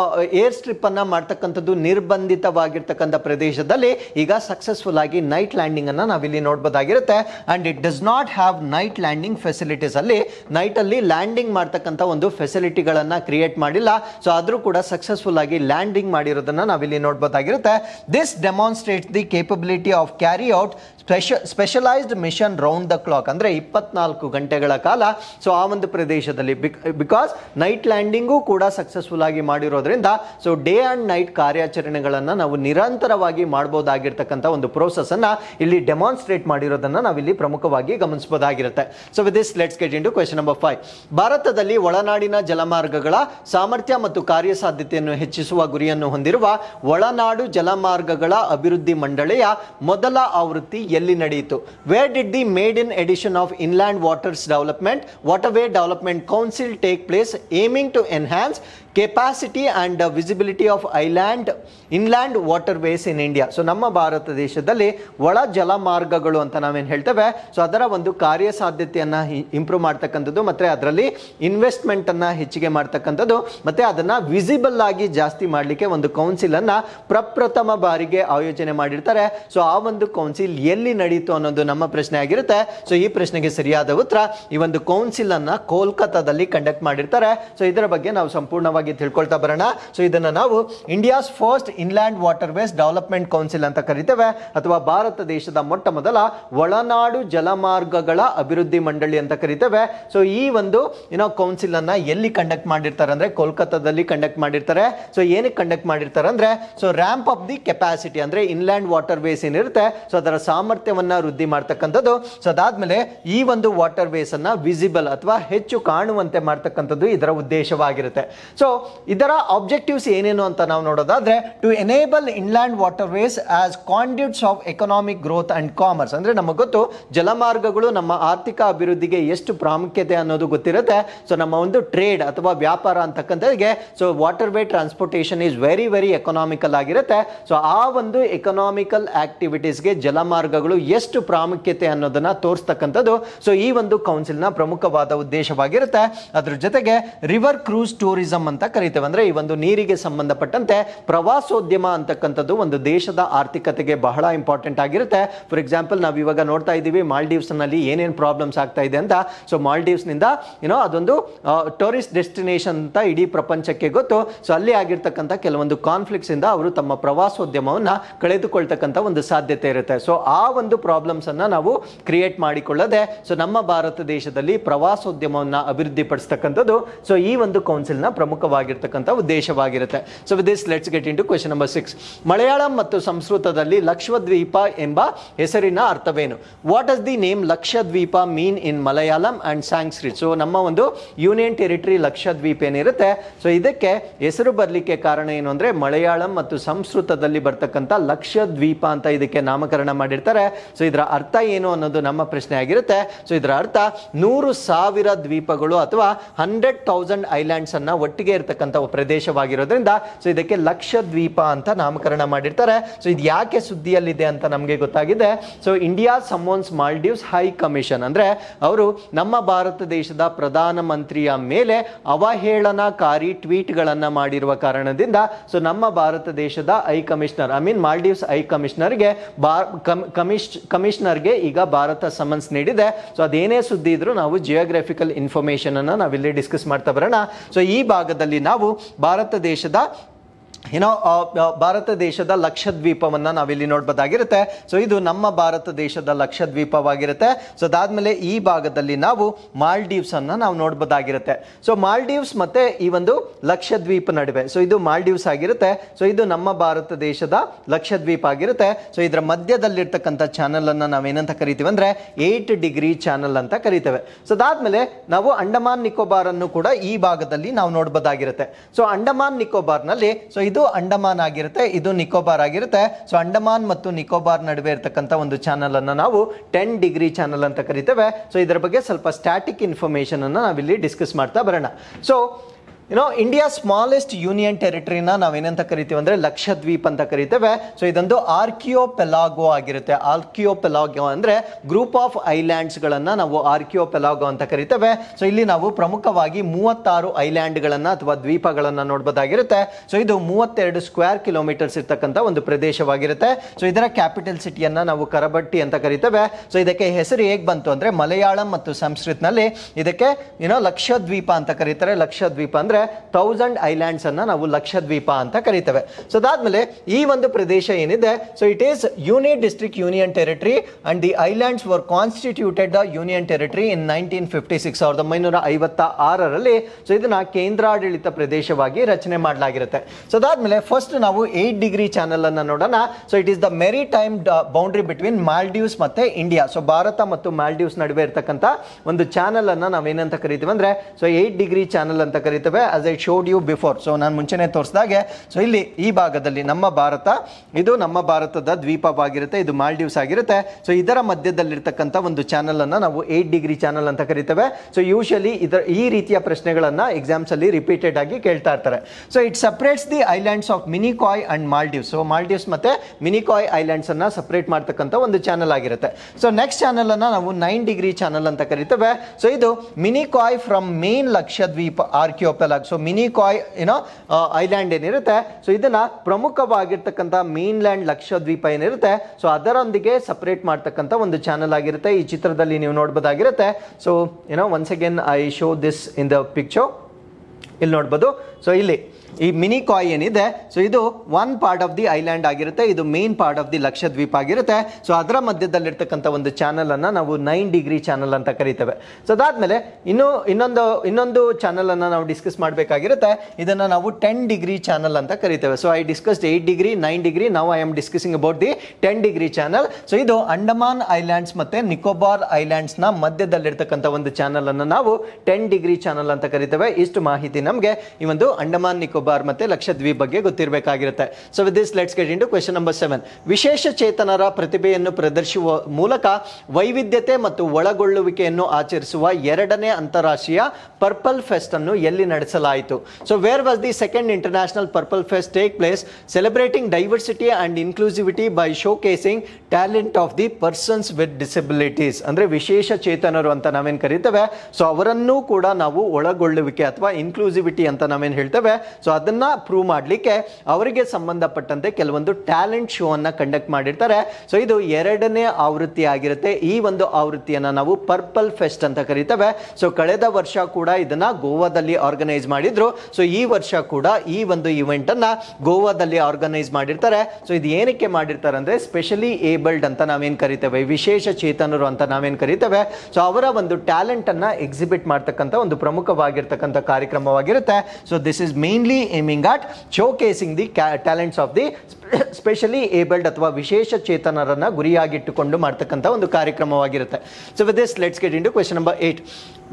ಏರ್ ಸ್ಟ್ರಿಪ್ಪನ್ನು ಮಾಡ್ತಕ್ಕಂಥದ್ದು ನಿರ್ಬಂಧಿತವಾಗಿರ್ತಕ್ಕಂಥ ಪ್ರದೇಶದಲ್ಲಿ ಈಗ ಸಕ್ಸಸ್ಫುಲ್ ಆಗಿ ನೈಟ್ ಲ್ಯಾಂಡಿಂಗನ್ನು ನಾವಿಲ್ಲಿ ನೋಡ್ಬೋದಾಗಿರುತ್ತೆ and it does not have night landing facilities ಅಲ್ಲಿ ನೈಟಲ್ಲಿ ಲ್ಯಾಂಡಿಂಗ್ ಮಾಡ್ತಕ್ಕಂಥ ಒಂದು ಫೆಸಿಲಿಟಿಗಳನ್ನು ಕ್ರಿಯೇಟ್ ಮಾಡಿಲ್ಲ ಸೊ ಆದರೂ ಕೂಡ ಸಕ್ಸಸ್ಫುಲ್ ಆಗಿ ಲ್ಯಾಂಡಿಂಗ್ ಮಾಡಿರೋದನ್ನು ನಾವಿಲ್ಲಿ ನೋಡ್ಬೋದಾಗಿರುತ್ತೆ this demonstrate the capability of carry out ಸ್ಪೆಷ specialized mission round the clock ಅಂದರೆ ಇಪ್ಪತ್ನಾಲ್ಕು ಗಂಟೆಗಳ ಕಾಲ ಸೊ ಆ ಒಂದು ಪ್ರದೇಶದಲ್ಲಿ ಬಿಕಾಸ್ ನೈಟ್ ಲ್ಯಾಂಡಿಂಗೂ ಕೂಡ ಸಕ್ಸಸ್ಫುಲ್ ಆಗಿ ಮಾಡಿರೋದ್ರಿಂದ ಸೊ ಡೇ ಆ್ಯಂಡ್ ನೈಟ್ ಕಾರ್ಯಾಚರಣೆಗಳನ್ನು ನಾವು ನಿರಂತರವಾಗಿ ಮಾಡ್ಬೋದಾಗಿರ್ತಕ್ಕಂಥ ಒಂದು ಪ್ರೋಸೆಸನ್ನು ಇಲ್ಲಿ ಡೆಮಾನ್ಸ್ಟ್ರೇಟ್ ಮಾಡಿರೋದನ್ನು ನಾವಿಲ್ಲಿ ಪ್ರಮುಖವಾಗಿ ಗಮನಿಸಬಹುದಾಗಿರುತ್ತೆ so with this let's get in to question number five ಭಾರತದಲ್ಲಿ ಒಳನಾಡಿನ ಜಲಮಾರ್ಗಗಳ ಸಾಮರ್ಥ್ಯ ಮತ್ತು ಕಾರ್ಯಸಾಧ್ಯತೆಯನ್ನು ಹೆಚ್ಚಿಸುವ ಗುರಿಯನ್ನು ಹೊಂದಿರುವ ಒಳನಾಡು ಜಲಮಾರ್ಗಗಳ ಅಭಿವೃದ್ಧಿ ಮಂಡಳಿಯ ಮೊದಲ ಆವೃತ್ತಿ ಎಲ್ಲಿ ನಡೆಯಿತು where did the maiden edition of inland waters development water way development council take place aiming to enhance capacity and visibility of island inland water ways in India so ನಮ್ಮ ಭಾರತ ದೇಶದಲ್ಲಿ ಒಳ ಜಲಮಾರ್ಗಗಳು ಅಂತ ನಾವೇನು ಹೇಳ್ತೇವೆ ಸೊ ಅದರ ಒಂದು ಕಾರ್ಯಸಾಧ್ಯತೆಯನ್ನು improve ಮಾಡ್ತಕ್ಕಂಥದ್ದು ಮತ್ತು ಅದರಲ್ಲಿ ಇನ್ವೆಸ್ಟ್ಮೆಂಟನ್ನು ಹೆಚ್ಚಿಗೆ ಮಾಡ್ತಕ್ಕಂಥದ್ದು ಮತ್ತು ಅದನ್ನು ವಿಸಿಬಲ್ ಆಗಿ ಜಾಸ್ತಿ ಮಾಡಲಿಕ್ಕೆ ಒಂದು ಕೌನ್ಸಿಲನ್ನು ಪ್ರಪ್ರಥಮ ಬಾರಿಗೆ ಆಯೋಜನೆ ಮಾಡಿರ್ತಾರೆ ಸೊ ಆ ಒಂದು ಕೌನ್ಸಿಲ್ ಎಲ್ಲಿ ನಡೆಯಿತು ಅನ್ನೋದು ನಮ್ಮ ಪ್ರಶ್ನೆ ಆಗಿರುತ್ತೆ ಸೊ ಈ ಪ್ರಶ್ನೆಗೆ ಸರಿಯಾದ ಉತ್ತರ ಈ ಒಂದು ಕೌನ್ಸಿಲನ್ನು ಕೋಲ್ಕತ್ತಾದಲ್ಲಿ ಕಂಡಕ್ಟ್ ಮಾಡಿರ್ತಾರೆ ಸೊ ಇದರ ಬಗ್ಗೆ ನಾವು ಸಂಪೂರ್ಣವಾಗಿ ವಿವರವಾಗಿ ತಿಳ್ಕೊಳ್ತಾ ಬರೋಣ ಸೊ ಇದನ್ನ ನಾವು India's first inland water ways development council ಅಂತ ಕರಿತೇವೆ ಅಥವಾ ಭಾರತ ದೇಶದ ಮೊಟ್ಟ ಮೊದಲ ಒಳನಾಡು ಜಲಮಾರ್ಗಗಳ ಅಭಿವೃದ್ಧಿ ಮಂಡಳಿ ಅಂತ ಕರಿತೇವೆ ಸೊ ಈ ಒಂದು ಏನೋ ಕೌನ್ಸಿಲ್ ಅನ್ನ ಎಲ್ಲಿ ಕಂಡಕ್ಟ್ ಮಾಡಿರ್ತಾರೆ ಅಂದ್ರೆ ಕೋಲ್ಕತ್ತಾದಲ್ಲಿ ಕಂಡಕ್ಟ್ ಮಾಡಿರ್ತಾರೆ ಸೊ ಏನಕ್ಕೆ ಕಂಡಕ್ಟ್ ಮಾಡಿರ್ತಾರೆ ಅಂದ್ರೆ so ramp of the capacity ಅಂದ್ರೆ ಇನ್ಲ್ಯಾಂಡ್ ವಾಟರ್ ವೇಸ್ ಏನಿರುತ್ತೆ ಸೊ ಅದರ ಸಾಮರ್ಥ್ಯವನ್ನ ವೃದ್ಧಿ ಮಾಡ್ತಕ್ಕಂಥದ್ದು ಸೊ ಅದಾದ್ಮೇಲೆ ಈ ಒಂದು ವಾಟರ್ ವೇಸ್ ಅನ್ನ ವಿಸಿಬಲ್ ಅಥವಾ ಹೆಚ್ಚು ಕಾಣುವಂತೆ ಮಾಡ್ತಕ್ಕಂಥದ್ದು ಇದರ ಉದ್ದೇಶವಾಗಿರುತ್ತೆ ಸೊ ಇದರ ಆಬ್ಜೆಕ್ಟಿವ್ಸ್ ಏನೇನು ಅಂತ ನಾವು ನೋಡೋದಾದರೆ to enable inland water ways as conduits of economic growth and commerce ಅಂದರೆ ನಮಗೆ ಗೊತ್ತು ಜಲಮಾರ್ಗಗಳು ನಮ್ಮ ಆರ್ಥಿಕ ಅಭಿವೃದ್ಧಿಗೆ ಎಷ್ಟು ಪ್ರಾಮುಖ್ಯತೆ ಅನ್ನೋದು ಗೊತ್ತಿರುತ್ತೆ ಸೊ ನಮ್ಮ ಒಂದು ಟ್ರೇಡ್ ಅಥವಾ ವ್ಯಾಪಾರ ಅಂತಕ್ಕಂಥದ್ದಿಗೆ so water way transportation is very very economical ಆಗಿರುತ್ತೆ ಸೊ ಆ ಒಂದು ಎಕನಾಮಿಕಲ್ ಆಕ್ಟಿವಿಟೀಸ್ಗೆ ಜಲಮಾರ್ಗಗಳು ಎಷ್ಟು ಪ್ರಾಮುಖ್ಯತೆ ಅನ್ನೋದನ್ನು ತೋರಿಸ್ತಕ್ಕಂಥದ್ದು ಸೊ ಈ ಒಂದು ಕೌನ್ಸಿಲ್ನ ಪ್ರಮುಖವಾದ ಉದ್ದೇಶವಾಗಿರುತ್ತೆ ಅದರ ಜೊತೆಗೆ ರಿವರ್ ಕ್ರೂಸ್ ಟೂರಿಸಂ ಅಂತ ಅಂತ ಕರಿತೇವೆ ಅಂದರೆ ಈ ಒಂದು ನೀರಿಗೆ ಸಂಬಂಧಪಟ್ಟಂತೆ ಪ್ರವಾಸೋದ್ಯಮ ಅಂತಕ್ಕಂಥದ್ದು ಒಂದು ದೇಶದ ಆರ್ಥಿಕತೆಗೆ ಬಹಳ ಇಂಪಾರ್ಟೆಂಟ್ ಆಗಿರುತ್ತೆ ಫಾರ್ ಎಕ್ಸಾಂಪಲ್ ನಾವು ಇವಾಗ ನೋಡ್ತಾ ಇದ್ದೀವಿ ಮಾಲ್ಡೀವ್ಸ್ನಲ್ಲಿ ಏನೇನು ಪ್ರಾಬ್ಲಮ್ಸ್ ಆಗ್ತಾ ಇದೆ ಅಂತ ಸೊ ಮಾಲ್ಡೀವ್ಸ್ನಿಂದ ಏನೋ ಅದೊಂದು ಟೂರಿಸ್ಟ್ ಡೆಸ್ಟಿನೇಷನ್ ಅಂತ ಇಡೀ ಪ್ರಪಂಚಕ್ಕೆ ಗೊತ್ತು ಸೊ ಅಲ್ಲಿ ಆಗಿರ್ತಕ್ಕಂಥ ಕೆಲವೊಂದು ಇಂದ ಅವರು ತಮ್ಮ ಪ್ರವಾಸೋದ್ಯಮವನ್ನು ಕಳೆದುಕೊಳ್ತಕ್ಕಂಥ ಒಂದು ಸಾಧ್ಯತೆ ಇರುತ್ತೆ ಸೊ ಆ ಒಂದು ಅನ್ನ ನಾವು ಕ್ರಿಯೇಟ್ ಮಾಡಿಕೊಳ್ಳದೆ ಸೊ ನಮ್ಮ ಭಾರತ ದೇಶದಲ್ಲಿ ಪ್ರವಾಸೋದ್ಯಮವನ್ನು ಅಭಿವೃದ್ಧಿಪಡಿಸ್ತಕ್ಕಂಥದ್ದು ಸೊ ಈ ಒಂದು ಕೌನ್ಸಿಲ್ನ ಪ್ರಮುಖ ಪ್ರಮುಖವಾಗಿರ್ತಕ್ಕಂಥ ಉದ್ದೇಶವಾಗಿರುತ್ತೆ so with this let's get in to question number six Malayalam ಮತ್ತು ಸಂಸ್ಕೃತದಲ್ಲಿ ಲಕ್ಷದ್ವೀಪ ಎಂಬ ಹೆಸರಿನ ಅರ್ಥವೇನು what is the name Lakshadweep mean in Malayalam and Sanskrit so ನಮ್ಮ ಒಂದು ಯೂನಿಯನ್ ಟೆರಿಟರಿ ಲಕ್ಷದ್ವೀಪ ಏನಿರುತ್ತೆ ಸೊ ಇದಕ್ಕೆ ಹೆಸರು ಬರಲಿಕ್ಕೆ ಕಾರಣ ಏನು ಅಂದರೆ ಮಲಯಾಳಂ ಮತ್ತು ಸಂಸ್ಕೃತದಲ್ಲಿ ಬರ್ತಕ್ಕಂಥ ಲಕ್ಷದ್ವೀಪ ಅಂತ ಇದಕ್ಕೆ ನಾಮಕರಣ ಮಾಡಿರ್ತಾರೆ ಸೊ ಇದರ ಅರ್ಥ ಏನು ಅನ್ನೋದು ನಮ್ಮ ಪ್ರಶ್ನೆ ಆಗಿರುತ್ತೆ ಸೊ ಇದರ ಅರ್ಥ ನೂರು ಸಾವಿರ ದ್ವೀಪಗಳು ಅಥವಾ ಹಂಡ್ರೆಡ್ ಐಲ್ಯಾಂಡ್ಸ್ ಐಲ್ಯಾಂಡ್ಸನ್ನು ಒಟ್ಟಿಗೆ ಇರತಕ್ಕಂಥ ಪ್ರದೇಶವಾಗಿರೋದ್ರಿಂದ ಸೊ ಇದಕ್ಕೆ ಲಕ್ಷದ್ವೀಪ ಅಂತ ನಾಮಕರಣ ಮಾಡಿರ್ತಾರೆ ಸೊ ಇದು ಯಾಕೆ ಸುದ್ದಿಯಲ್ಲಿದೆ ಅಂತ ನಮಗೆ ಗೊತ್ತಾಗಿದೆ so India summons Maldives high commission ಅಂದ್ರೆ ಅವರು ನಮ್ಮ ಭಾರತ ದೇಶದ ಪ್ರಧಾನ ಮಂತ್ರಿಯ ಮೇಲೆ ಅವಹೇಳನಕಾರಿ ಟ್ವೀಟ್ ಗಳನ್ನ ಮಾಡಿರುವ ಕಾರಣದಿಂದ ಸೊ ನಮ್ಮ ಭಾರತ ದೇಶದ high commissioner I mean Maldives high ಕಮಿಷನರ್ಗೆ ಕಮಿಷನರ್ಗೆ ಈಗ ಭಾರತ ಸಮನ್ಸ್ ನೀಡಿದೆ ಸೊ ಅದೇನೇ ಸುದ್ದಿ ಇದ್ರೂ ನಾವು ಜಿಯೋಗ್ರಫಿಕಲ್ ಇನ್ಫಾರ್ಮೇಶನ್ ಅನ್ನು ನಾವಿಲ್ಲಿ ಡಿಸ್ಕಸ್ ಮಾಡ್ತಾ ಬರೋಣ ಸೊ ಈ ಭಾಗದಲ್ಲಿ ಸಂದರ್ಭದಲ್ಲಿ ನಾವು ಭಾರತ ದೇಶದ ಏನೋ ಭಾರತ ದೇಶದ ಲಕ್ಷದ್ವೀಪವನ್ನು ನಾವಿಲ್ಲಿ ನೋಡ್ಬೋದಾಗಿರುತ್ತೆ ಸೊ ಇದು ನಮ್ಮ ಭಾರತ ದೇಶದ ಲಕ್ಷದ್ವೀಪವಾಗಿರುತ್ತೆ ಸೊ ಅದಾದ್ಮೇಲೆ ಈ ಭಾಗದಲ್ಲಿ ನಾವು ಅನ್ನ ನಾವು ನೋಡ್ಬೋದಾಗಿರುತ್ತೆ ಸೊ ಮಾಲ್ಡೀವ್ಸ್ ಮತ್ತೆ ಈ ಒಂದು ಲಕ್ಷದ್ವೀಪ ನಡುವೆ ಸೊ ಇದು ಮಾಲ್ಡೀವ್ಸ್ ಆಗಿರುತ್ತೆ ಸೊ ಇದು ನಮ್ಮ ಭಾರತ ದೇಶದ ಲಕ್ಷದ್ವೀಪ ಆಗಿರುತ್ತೆ ಸೊ ಇದರ ಮಧ್ಯದಲ್ಲಿರ್ತಕ್ಕಂಥ ಚಾನಲನ್ನು ನಾವೇನಂತ ಕರಿತೀವಿ ಅಂದ್ರೆ ಏಯ್ಟ್ ಡಿಗ್ರಿ ಚಾನಲ್ ಅಂತ ಕರಿತೇವೆ ಸೊ ಅದಾದ್ಮೇಲೆ ನಾವು ಅಂಡಮಾನ್ ನಿಕೋಬಾರ್ ಅನ್ನು ಕೂಡ ಈ ಭಾಗದಲ್ಲಿ ನಾವು ನೋಡ್ಬೋದಾಗಿರುತ್ತೆ ಸೊ ಅಂಡಮಾನ್ ನಿಕೋಬಾರ್ನಲ್ಲಿ ಸೊ ಇದು ಅಂಡಮಾನ್ ಆಗಿರುತ್ತೆ ಇದು ನಿಕೋಬಾರ್ ಆಗಿರುತ್ತೆ ಸೊ ಅಂಡಮಾನ್ ಮತ್ತು ನಿಕೋಬಾರ್ ನಡುವೆ ಇರತಕ್ಕಂಥ ಒಂದು ಚಾನಲ್ ಅನ್ನು ನಾವು ಟೆನ್ ಡಿಗ್ರಿ ಚಾನಲ್ ಅಂತ ಕರಿತೇವೆ ಸೊ ಇದರ ಬಗ್ಗೆ ಸ್ವಲ್ಪ ಸ್ಟ್ಯಾಟಿಕ್ ಇನ್ಫಾರ್ಮೇಶನ್ ಅನ್ನು ನಾವಿಲ್ಲಿ ಡಿಸ್ಕಸ್ ಮಾಡ್ತಾ ಬರೋಣ so you know India smallest union ಟೆರಿಟರಿನ ನಾವೇನಂತ ಕರಿತೀವಿ ಅಂದರೆ ಲಕ್ಷದ್ವೀಪ್ ಅಂತ ಕರಿತೇವೆ ಸೊ ಇದೊಂದು ಆರ್ಕಿಯೋ ಪೆಲಾಗೋ ಆಗಿರುತ್ತೆ ಆರ್ಕಿಯೋ ಪೆಲಾಗೋ ಅಂದರೆ ಗ್ರೂಪ್ ಆಫ್ ಐಲ್ಯಾಂಡ್ಸ್ಗಳನ್ನು ನಾವು ಆರ್ಕಿಯೋ ಪೆಲಾಗೋ ಅಂತ ಕರಿತೇವೆ ಸೊ ಇಲ್ಲಿ ನಾವು ಪ್ರಮುಖವಾಗಿ ಮೂವತ್ತಾರು ಐಲ್ಯಾಂಡ್ಗಳನ್ನು ಅಥವಾ ದ್ವೀಪಗಳನ್ನು ನೋಡ್ಬೋದಾಗಿರುತ್ತೆ ಸೊ ಇದು ಮೂವತ್ತೆರಡು ಸ್ಕ್ವೇರ್ ಕಿಲೋಮೀಟರ್ಸ್ ಇರ್ತಕ್ಕಂಥ ಒಂದು ಪ್ರದೇಶವಾಗಿರುತ್ತೆ ಸೊ ಇದರ ಕ್ಯಾಪಿಟಲ್ ಸಿಟಿಯನ್ನು ನಾವು ಕರಬಟ್ಟಿ ಅಂತ ಕರಿತೇವೆ ಸೊ ಇದಕ್ಕೆ ಹೆಸರು ಹೇಗೆ ಬಂತು ಅಂದರೆ ಮಲಯಾಳಂ ಮತ್ತು ಸಂಸ್ಕೃತ್ನಲ್ಲಿ ಇದಕ್ಕೆ ಏನೋ ಲಕ್ಷದ್ವೀಪ ಅಂತ ಕರೀತಾರೆ ಲಕ್ಷದ್ವೀಪ ಅಂದರೆ ಅಂದರೆ ಥೌಸಂಡ್ ಐಲ್ಯಾಂಡ್ಸನ್ನು ನಾವು ಲಕ್ಷದ್ವೀಪ ಅಂತ ಕರಿತೇವೆ ಸೊ ಅದಾದಮೇಲೆ ಈ ಒಂದು ಪ್ರದೇಶ ಏನಿದೆ so it is unit district union territory and the islands were constituted union territory in nineteen fifty six ಸಾವಿರದ ಒಂಬೈನೂರ ಐವತ್ತ ಆರರಲ್ಲಿ ಸೊ ಇದನ್ನ ಕೇಂದ್ರಾಡಳಿತ ಪ್ರದೇಶವಾಗಿ ರಚನೆ ಮಾಡಲಾಗಿರುತ್ತೆ ಸೊ ಅದಾದ್ಮೇಲೆ ಫಸ್ಟ್ ನಾವು ಏಟ್ ಡಿಗ್ರಿ ಚಾನಲ್ ಅನ್ನು ನೋಡೋಣ so it is the maritime boundary between Maldives ಮತ್ತೆ ಇಂಡಿಯಾ ಸೊ ಭಾರತ ಮತ್ತು ಮಾಲ್ಡೀವ್ಸ್ ನಡುವೆ ಇರತಕ್ಕಂಥ ಒಂದು ಚಾನಲ್ ಅನ್ನ ನಾವೇನಂತ ಕರಿತೀವಿ ಅಂದ್ರೆ ಸೊ ಏಟ್ ಡಿಗ್ರಿ ಚಾನಲ್ ಅಂತ ಕರಿತೇವೆ as I showed you before so ನಾನು ಮುಂಚೆನೆ ತೋರಿಸಿದಾಗೆ ಸೊ ಇಲ್ಲಿ ಈ ಭಾಗದಲ್ಲಿ ನಮ್ಮ ಭಾರತ ಇದು ನಮ್ಮ ಭಾರತದ ದ್ವೀಪವಾಗಿರುತ್ತೆ ಇದು ಮಾಲ್ಡೀವ್ಸ್ ಆಗಿರುತ್ತೆ ಸೊ ಇದರ ಮಧ್ಯದಲ್ಲಿರ್ತಕ್ಕಂಥ ಒಂದು ಚಾನಲನ್ನು ನಾವು ಏಯ್ಟ್ ಡಿಗ್ರಿ ಚಾನಲ್ ಅಂತ ಕರಿತೇವೆ ಸೊ ಯೂಶಲಿ ಇದರ ಈ ರೀತಿಯ ಪ್ರಶ್ನೆಗಳನ್ನು ಎಕ್ಸಾಮ್ಸಲ್ಲಿ ರಿಪೀಟೆಡ್ ಆಗಿ ಕೇಳ್ತಾ ಇರ್ತಾರೆ so it separates the islands of Minicoy and Maldives so Maldives ಮತ್ತು ಮಿನಿಕಾಯ್ ಐಲ್ಯಾಂಡ್ಸನ್ನು ಸಪ್ರೇಟ್ ಮಾಡ್ತಕ್ಕಂಥ ಒಂದು ಚಾನಲ್ ಆಗಿರುತ್ತೆ ಸೊ ನೆಕ್ಸ್ಟ್ ಚಾನಲನ್ನು ನಾವು ನೈನ್ ಡಿಗ್ರಿ ಚಾನಲ್ ಅಂತ ಕರಿತೇವೆ ಸೊ ಇದು Minicoy from main Lakshadweep archipelago so Minicoy ಏನೋ ಐಲ್ಯಾಂಡ್ ಏನಿರುತ್ತೆ ಸೊ ಇದನ್ನ ಪ್ರಮುಖವಾಗಿರ್ತಕ್ಕಂಥ ಮೀನ್ ಲ್ಯಾಂಡ್ ದ್ವೀಪ ಏನಿರುತ್ತೆ ಸೊ ಅದರೊಂದಿಗೆ ಸಪರೇಟ್ ಮಾಡ್ತಕ್ಕಂಥ ಒಂದು ಚಾನಲ್ ಆಗಿರುತ್ತೆ ಈ ಚಿತ್ರದಲ್ಲಿ ನೀವು ನೋಡ್ಬೋದಾಗಿರುತ್ತೆ ಸೊ ಏನೋ once again I show this in the picture ಇಲ್ಲಿ ನೋಡ್ಬೋದು ಸೊ ಇಲ್ಲಿ ಈ ಮಿನಿ ಕಾಯ್ ಏನಿದೆ ಸೊ ಇದು one part of the island ಆಗಿರುತ್ತೆ ಇದು main part of the Lakshadweep ಆಗಿರುತ್ತೆ ಸೊ ಅದರ ಮಧ್ಯದಲ್ಲಿರ್ತಕ್ಕಂಥ ಒಂದು ಚಾನಲ್ ಅನ್ನು ನಾವು ನೈನ್ ಡಿಗ್ರಿ ಚಾನಲ್ ಅಂತ ಕರಿತೇವೆ ಸೊ ಅದಾದ್ಮೇಲೆ ಇನ್ನು ಇನ್ನೊಂದು ಇನ್ನೊಂದು ಚಾನಲ್ ಅನ್ನು ನಾವು ಡಿಸ್ಕಸ್ ಮಾಡಬೇಕಾಗಿರುತ್ತೆ ಇದನ್ನು ನಾವು ಟೆನ್ ಡಿಗ್ರಿ ಚಾನಲ್ ಅಂತ ಕರಿತೇವೆ so I discussed eight degree nine degree ನಾವು I am discussing about the ten degree channel so ಇದು ಅಂಡಮಾನ್ ಐಲ್ಯಾಂಡ್ಸ್ ಮತ್ತೆ ನಿಕೋಬಾರ್ ಐಲ್ಯಾಂಡ್ಸ್ ನ ಮಧ್ಯದಲ್ಲಿರ್ತಕ್ಕಂಥ ಒಂದು ಚಾನಲ್ ಅನ್ನು ನಾವು ಟೆನ್ ಡಿಗ್ರಿ ಚಾನಲ್ ಅಂತ ಕರಿತೇವೆ ಇಷ್ಟು ಮಾಹಿತಿ ನಮಗೆ ಈ ಒಂದು ಅಂಡಮಾನ್ ನಿಕೋಬಾರ್ ನಿಕೋಬಾರ್ ಲಕ್ಷ ಲಕ್ಷದ್ವೀಪ್ ಬಗ್ಗೆ ಗೊತ್ತಿರಬೇಕಾಗಿರುತ್ತೆ so with this let's get into question number seven ವಿಶೇಷ ಚೇತನರ ಪ್ರತಿಭೆಯನ್ನು ಪ್ರದರ್ಶಿಸುವ ಮೂಲಕ ವೈವಿಧ್ಯತೆ ಮತ್ತು ಒಳಗೊಳ್ಳುವಿಕೆಯನ್ನು ಆಚರಿಸುವ ಎರಡನೇ ಅಂತಾರಾಷ್ಟ್ರೀಯ ಪರ್ಪಲ್ ಫೆಸ್ಟ್ ಅನ್ನು ಎಲ್ಲಿ ನಡೆಸಲಾಯಿತು so where was the second international purple fest take place celebrating diversity and inclusivity by showcasing talent of the persons with disabilities ಅಂದ್ರೆ ವಿಶೇಷ ಚೇತನರು ಅಂತ ನಾವೇನು ಕರಿತೇವೆ ಸೊ ಅವರನ್ನೂ ಕೂಡ ನಾವು ಒಳಗೊಳ್ಳುವಿಕೆ ಅಥವಾ ಇನ್ಕ್ಲೂಸಿವಿಟಿ ಅಂತ ನಾವೇನು ಹೇಳ್ತೇವೆ ಸೊ ಸೊ ಅದನ್ನು ಪ್ರೂವ್ ಮಾಡಲಿಕ್ಕೆ ಅವರಿಗೆ ಸಂಬಂಧಪಟ್ಟಂತೆ ಕೆಲವೊಂದು ಟ್ಯಾಲೆಂಟ್ ಶೋ ಅನ್ನ ಕಂಡಕ್ಟ್ ಮಾಡಿರ್ತಾರೆ ಸೊ ಇದು ಎರಡನೇ ಆವೃತ್ತಿ ಆಗಿರುತ್ತೆ ಈ ಒಂದು ಆವೃತ್ತಿಯನ್ನು ನಾವು ಪರ್ಪಲ್ ಫೆಸ್ಟ್ ಅಂತ ಕರಿತೇವೆ ಸೊ ಕಳೆದ ವರ್ಷ ಕೂಡ ಇದನ್ನ ಗೋವಾದಲ್ಲಿ ಆರ್ಗನೈಸ್ ಮಾಡಿದ್ರು ಸೊ ಈ ವರ್ಷ ಕೂಡ ಈ ಒಂದು ಇವೆಂಟ್ ಅನ್ನ ಗೋವಾದಲ್ಲಿ ಆರ್ಗನೈಸ್ ಮಾಡಿರ್ತಾರೆ ಸೊ ಇದು ಏನಕ್ಕೆ ಮಾಡಿರ್ತಾರೆ ಅಂದ್ರೆ ಸ್ಪೆಷಲಿ ಏಬಲ್ಡ್ ಅಂತ ನಾವೇನು ಕರಿತೇವೆ ವಿಶೇಷ ಚೇತನರು ಅಂತ ನಾವೇನ್ ಕರಿತೇವೆ ಸೊ ಅವರ ಒಂದು ಟ್ಯಾಲೆಂಟ್ ಅನ್ನ ಎಕ್ಸಿಬಿಟ್ ಮಾಡ್ತಕ್ಕಂಥ ಒಂದು ಪ್ರಮುಖವಾಗಿರ್ತಕ್ಕಂಥ ಕಾರ್ಯಕ್ರಮವಾಗಿರುತ್ತೆ so this is mainly really aiming at showcasing the talents of the specially abled ಅಥವಾ ವಿಶೇಷ ಚೇತನರನ್ನು ಗುರಿಯಾಗಿಟ್ಟುಕೊಂಡು ಮಾಡ್ತಕ್ಕಂಥ ಒಂದು ಕಾರ್ಯಕ್ರಮವಾಗಿರುತ್ತೆ so with this let's get into question number eight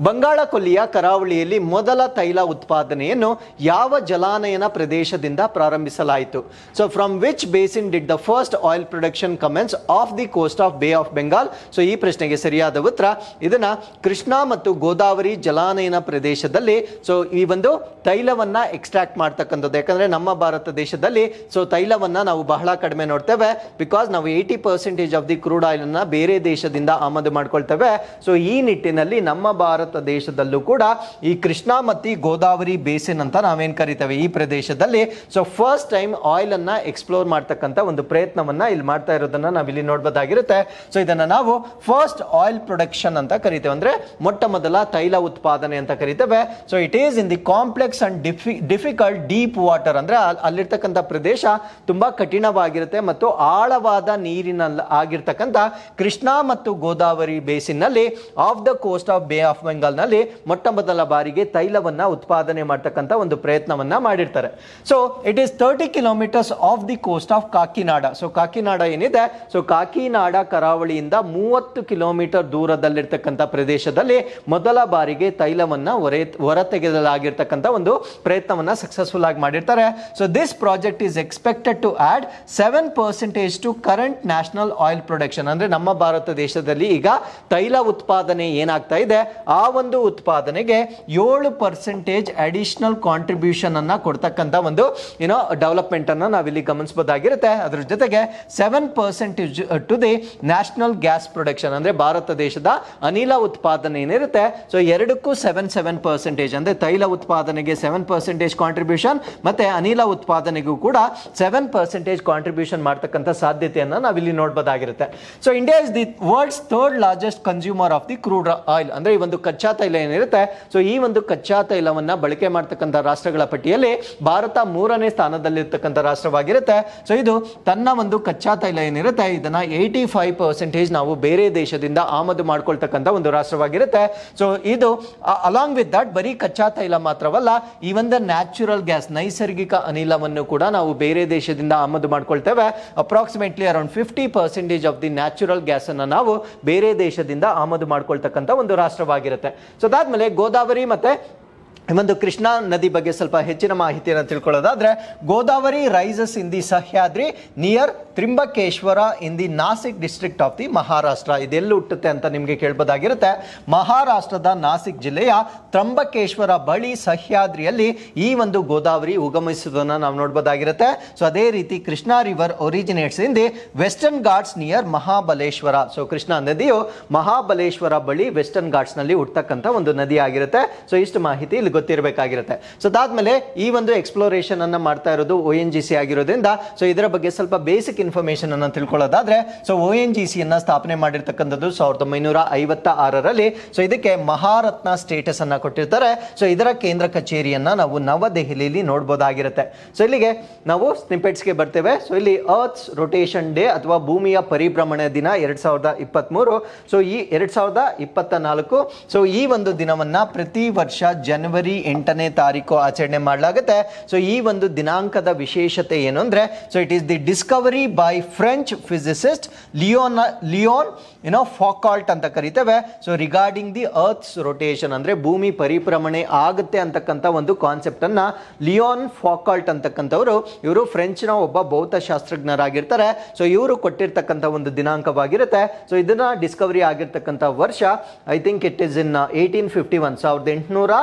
Bengal ಕೊಲ್ಲಿಯ ಕರಾವಳಿಯಲ್ಲಿ ಮೊದಲ ತೈಲ ಉತ್ಪಾದನೆಯನ್ನು ಯಾವ ಜಲಾನಯನ ಪ್ರದೇಶದಿಂದ ಪ್ರಾರಂಭಿಸಲಾಯಿತು so from which basin did the first oil production commence off the coast of Bay of Bengal so ಈ ಪ್ರಶ್ನೆಗೆ ಸರಿಯಾದ ಉತ್ತರ ಇದನ್ನ ಕೃಷ್ಣ ಮತ್ತು ಗೋದಾವರಿ ಜಲಾನಯನ ಪ್ರದೇಶದಲ್ಲಿ ಸೊ ಈ ಒಂದು ತೈಲವನ್ನ ಎಕ್ಸ್ಟ್ರಾಕ್ಟ್ ಮಾಡ್ತಕ್ಕಂಥದ್ದು ಯಾಕಂದ್ರೆ ನಮ್ಮ ಭಾರತ ದೇಶದಲ್ಲಿ ಸೊ ತೈಲವನ್ನ ನಾವು ಬಹಳ ಕಡಿಮೆ ನೋಡ್ತೇವೆ ಬಿಕಾಸ್ ನಾವು eighty percentage of the crude oil ಬೇರೆ ದೇಶದಿಂದ ಆಮದು ಮಾಡ್ಕೊಳ್ತೇವೆ ಸೊ ಈ ನಿಟ್ಟಿನಲ್ಲಿ ನಮ್ಮ ಭಾರತ ಭಾರತ ದೇಶದಲ್ಲೂ ಕೂಡ ಈ ಕೃಷ್ಣ ಮತ್ತು ಗೋದಾವರಿ ಬೇಸಿನ್ ಅಂತ ನಾವೇನು ಕರಿತೇವೆ ಈ ಪ್ರದೇಶದಲ್ಲಿ ಸೊ ಫಸ್ಟ್ ಟೈಮ್ ಆಯಿಲ್ ಅನ್ನ ಎಕ್ಸ್ಪ್ಲೋರ್ ಮಾಡ್ತಕ್ಕಂಥ ಒಂದು ಪ್ರಯತ್ನವನ್ನ ಇಲ್ಲಿ ಮಾಡ್ತಾ ಇರೋದನ್ನ ನಾವಿಲ್ಲಿ ನೋಡಬಹುದಾಗಿರುತ್ತೆ ಸೊ ಇದನ್ನ ನಾವು ಫಸ್ಟ್ ಆಯಿಲ್ ಪ್ರೊಡಕ್ಷನ್ ಅಂತ ಕರಿತೇವೆ ಅಂದ್ರೆ ಮೊಟ್ಟ ಮೊದಲ ತೈಲ ಉತ್ಪಾದನೆ ಅಂತ ಕರಿತೇವೆ so it is in the complex and ಡಿಫಿ ಡಿಫಿಕಲ್ಟ್ ಡೀಪ್ ವಾಟರ್ ಅಂದ್ರೆ ಅಲ್ಲಿರ್ತಕ್ಕಂಥ ಪ್ರದೇಶ ತುಂಬಾ ಕಠಿಣವಾಗಿರುತ್ತೆ ಮತ್ತು ಆಳವಾದ ನೀರಿನ ಆಗಿರ್ತಕ್ಕಂಥ ಕೃಷ್ಣ ಮತ್ತು ಗೋದಾವರಿ ಬೇಸಿನ್ ನಲ್ಲಿ of the coast of Bay of ಬೆಂಗಾಲ್ನಲ್ಲಿ ಮೊಟ್ಟ ಮೊದಲ ಬಾರಿಗೆ ತೈಲವನ್ನ ಉತ್ಪಾದನೆ ಮಾಡ್ತಕ್ಕಂಥ ಒಂದು ಪ್ರಯತ್ನವನ್ನ ಮಾಡಿರ್ತಾರೆ so it is thirty kilometers of the coast of Kakinada so Kakinada ಏನಿದೆ ಸೊ ಕಾಕಿನಾಡ ಕರಾವಳಿಯಿಂದ ಮೂವತ್ತು ಕಿಲೋಮೀಟರ್ ದೂರದಲ್ಲಿರ್ತಕ್ಕಂಥ ಪ್ರದೇಶದಲ್ಲಿ ಮೊದಲ ಬಾರಿಗೆ ತೈಲವನ್ನ ಹೊರೆ ಹೊರತೆಗೆಯಲಾಗಿರ್ತಕ್ಕಂಥ ಒಂದು ಪ್ರಯತ್ನವನ್ನ ಸಕ್ಸಸ್ಫುಲ್ ಆಗಿ ಮಾಡಿರ್ತಾರೆ so this project is expected to add seven percentage to current national oil production ಅಂದ್ರೆ ನಮ್ಮ ಭಾರತ ದೇಶದಲ್ಲಿ ಈಗ ತೈಲ ಉತ್ಪಾದನೆ ಏನಾಗ್ತಾ ಇದೆ ಆ ಒಂದು ಉತ್ಪಾದನೆಗೆ ಏಳು ಪರ್ಸೆಂಟೇಜ್ ಅಡಿಷನಲ್ ಕಾಂಟ್ರಿಬ್ಯೂಷನ್ ಅನ್ನ ಕೊಡ್ತಕ್ಕಂಥ ಒಂದು ಏನೋ ಡೆವಲಪ್ಮೆಂಟ್ ಅನ್ನು ನಾವಿಲ್ಲಿ ಗಮನಿಸಬಹುದಾಗಿರುತ್ತೆ ಅದ್ರ ಜೊತೆಗೆ seven percentage to the national gas production ಅಂದ್ರೆ ಭಾರತ ದೇಶದ ಅನಿಲ ಉತ್ಪಾದನೆ ಏನಿರುತ್ತೆ ಸೊ ಎರಡಕ್ಕೂ ಸೆವೆನ್ ಸೆವೆನ್ ಪರ್ಸೆಂಟೇಜ್ ಅಂದ್ರೆ ತೈಲ ಉತ್ಪಾದನೆಗೆ ಸೆವೆನ್ ಪರ್ಸೆಂಟೇಜ್ ಕಾಂಟ್ರಿಬ್ಯೂಷನ್ ಮತ್ತೆ ಅನಿಲ ಉತ್ಪಾದನೆಗೂ ಕೂಡ ಸೆವೆನ್ ಪರ್ಸೆಂಟೇಜ್ ಕಾಂಟ್ರಿಬ್ಯೂಷನ್ ಮಾಡ್ತಕ್ಕಂಥ ಸಾಧ್ಯತೆಯನ್ನು ನಾವಿಲ್ಲಿ ನೋಡಬಹುದಾಗಿರುತ್ತೆ so India is the world's third largest consumer of the crude oil ಅಂದ್ರೆ ಈ ಒಂದು ಕಚ್ಚಾ ತೈಲ ಏನಿರುತ್ತೆ ಸೊ ಈ ಒಂದು ಕಚ್ಚಾ ತೈಲವನ್ನು ಬಳಕೆ ಮಾಡ್ತಕ್ಕಂಥ ರಾಷ್ಟ್ರಗಳ ಪಟ್ಟಿಯಲ್ಲಿ ಭಾರತ ಮೂರನೇ ಸ್ಥಾನದಲ್ಲಿರ್ತಕ್ಕಂಥ ರಾಷ್ಟ್ರವಾಗಿರುತ್ತೆ ಸೊ ಇದು ತನ್ನ ಒಂದು ಕಚ್ಚಾ ತೈಲ ಏನಿರುತ್ತೆ ಇದನ್ನ ಏಯ್ಟಿ ಫೈವ್ ಪರ್ಸೆಂಟೇಜ್ ನಾವು ಬೇರೆ ದೇಶದಿಂದ ಆಮದು ಮಾಡ್ಕೊಳ್ತಕ್ಕಂಥ ಒಂದು ರಾಷ್ಟ್ರವಾಗಿರುತ್ತೆ ಸೊ ಇದು ಅಲಾಂಗ್ ವಿತ್ ದಟ್ ಬರೀ ಕಚ್ಚಾ ತೈಲ ಮಾತ್ರವಲ್ಲ ಈ ಒಂದು ನ್ಯಾಚುರಲ್ ಗ್ಯಾಸ್ ನೈಸರ್ಗಿಕ ಅನಿಲವನ್ನು ಕೂಡ ನಾವು ಬೇರೆ ದೇಶದಿಂದ ಆಮದು ಮಾಡ್ಕೊಳ್ತೇವೆ approximately around fifty percentage of the natural gas ಅನ್ನು ನಾವು ಬೇರೆ ದೇಶದಿಂದ ಆಮದು ಮಾಡ್ಕೊಳ್ತಕ್ಕಂಥ ಒಂದು ರಾಷ್ಟ್ರವಾಗಿರುತ್ತೆ ಸೊ ಅದಾದಮೇಲೆ ಗೋದಾವರಿ ಮತ್ತೆ ಒಂದು ಕೃಷ್ಣಾ ನದಿ ಬಗ್ಗೆ ಸ್ವಲ್ಪ ಹೆಚ್ಚಿನ ಮಾಹಿತಿಯನ್ನು ತಿಳ್ಕೊಳ್ಳೋದಾದ್ರೆ Godavari rises in the Sahyadri near Trimbakeshwar in the Nashik district of the Maharashtra ಇದೆಲ್ಲಿ ಹುಟ್ಟುತ್ತೆ ಅಂತ ನಿಮಗೆ ಕೇಳ್ಬೋದಾಗಿರುತ್ತೆ ಮಹಾರಾಷ್ಟ್ರದ ನಾಸಿಕ್ ಜಿಲ್ಲೆಯ ತ್ರಂಬಕೇಶ್ವರ ಬಳಿ ಸಹ್ಯಾದ್ರಿಯಲ್ಲಿ ಈ ಒಂದು ಗೋದಾವರಿ ಉಗಮಿಸುವುದನ್ನು ನಾವು ನೋಡ್ಬೋದಾಗಿರುತ್ತೆ ಸೊ ಅದೇ ರೀತಿ Krishna river originates in the Western Ghats near Mahabaleshwar so Krishna ನದಿಯು ಮಹಾಬಲೇಶ್ವರ ಬಳಿ ವೆಸ್ಟರ್ನ್ ಘಾಟ್ಸ್ನಲ್ಲಿ ಹುಟ್ಟತಕ್ಕಂಥ ಒಂದು ನದಿ ಆಗಿರುತ್ತೆ ಸೊ ಇಷ್ಟು ಮಾಹಿತಿ ಇಲ್ಲಿ ಗೊತ್ತಿರಬೇಕಾಗಿರುತ್ತೆ ಸೊ ಅದಾದ್ಮೇಲೆ ಈ ಒಂದು ಎಕ್ಸ್ಪ್ಲೋರೇಷನ್ ಅನ್ನ ಮಾಡ್ತಾ ಇರೋದು ಒ ಎನ್ ಜಿ ಸಿ ಆಗಿರೋದ್ರಿಂದ ಸೊ ಇದರ ಬಗ್ಗೆ ಸ್ವಲ್ಪ ಬೇಸಿಕ್ ಇನ್ಫಾರ್ಮೇಶನ್ ಅನ್ನ ತಿಳ್ಕೊಳ್ಳೋದಾದ್ರೆ so O N G C ಅನ್ನ ಸ್ಥಾಪನೆ ಮಾಡಿರ್ತಕ್ಕಂಥದ್ದು ಸಾವಿರದ ಒಂಬೈನೂರ ಐವತ್ತ ಆರರಲ್ಲಿ ಸೊ ಇದಕ್ಕೆ ಮಹಾರತ್ನ ಸ್ಟೇಟಸ್ ಅನ್ನ ಕೊಟ್ಟಿರ್ತಾರೆ ಸೊ ಇದರ ಕೇಂದ್ರ ಕಚೇರಿಯನ್ನ ನಾವು ನವದೆಹಲಿಯಲ್ಲಿ ನೋಡಬಹುದಾಗಿರುತ್ತೆ ಸೊ ಇಲ್ಲಿಗೆ ನಾವು ಗೆ ಬರ್ತೇವೆ ಸೊ ಇಲ್ಲಿ ಅರ್ತ್ಸ್ ರೊಟೇಷನ್ ಡೇ ಅಥವಾ ಭೂಮಿಯ ಪರಿಭ್ರಮಣ ದಿನ ಎರಡ್ ಸಾವಿರದ ಇಪ್ಪತ್ತ್ಮೂರು ಸೊ ಈ ಎರಡ್ ಸಾವಿರದ ಇಪ್ಪತ್ತ ನಾಲ್ಕು ಸೊ ಈ ಒಂದು ದಿನವನ್ನ ಪ್ರತಿ ವರ್ಷ ಜನವರಿ ಜನವರಿ ಎಂಟನೇ ತಾರೀಕು ಆಚರಣೆ ಮಾಡಲಾಗುತ್ತೆ ಸೊ ಈ ಒಂದು ದಿನಾಂಕದ ವಿಶೇಷತೆ ಏನು ಅಂದರೆ so it is the discovery by French physicist ಲಿಯೋನ ಲಿಯೋನ್ ಏನೋ ಫಾಕಾಲ್ಟ್ ಅಂತ ಕರಿತೇವೆ so regarding the earth's rotation ಅಂದರೆ ಭೂಮಿ ಪರಿಭ್ರಮಣೆ ಆಗುತ್ತೆ ಅಂತಕ್ಕಂಥ ಒಂದು ಕಾನ್ಸೆಪ್ಟನ್ನು ಲಿಯೋನ್ ಫಾಕಾಲ್ಟ್ ಅಂತಕ್ಕಂಥವರು ಇವರು ಫ್ರೆಂಚ್ನ ಒಬ್ಬ ಭೌತಶಾಸ್ತ್ರಜ್ಞರಾಗಿರ್ತಾರೆ ಸೊ ಇವರು ಕೊಟ್ಟಿರ್ತಕ್ಕಂಥ ಒಂದು ದಿನಾಂಕವಾಗಿರುತ್ತೆ ಸೊ ಇದನ್ನ ಡಿಸ್ಕವರಿ ಆಗಿರ್ತಕ್ಕಂಥ ವರ್ಷ I think it is in eighteen fifty one ಸಾವಿರದ ಎಂಟುನೂರ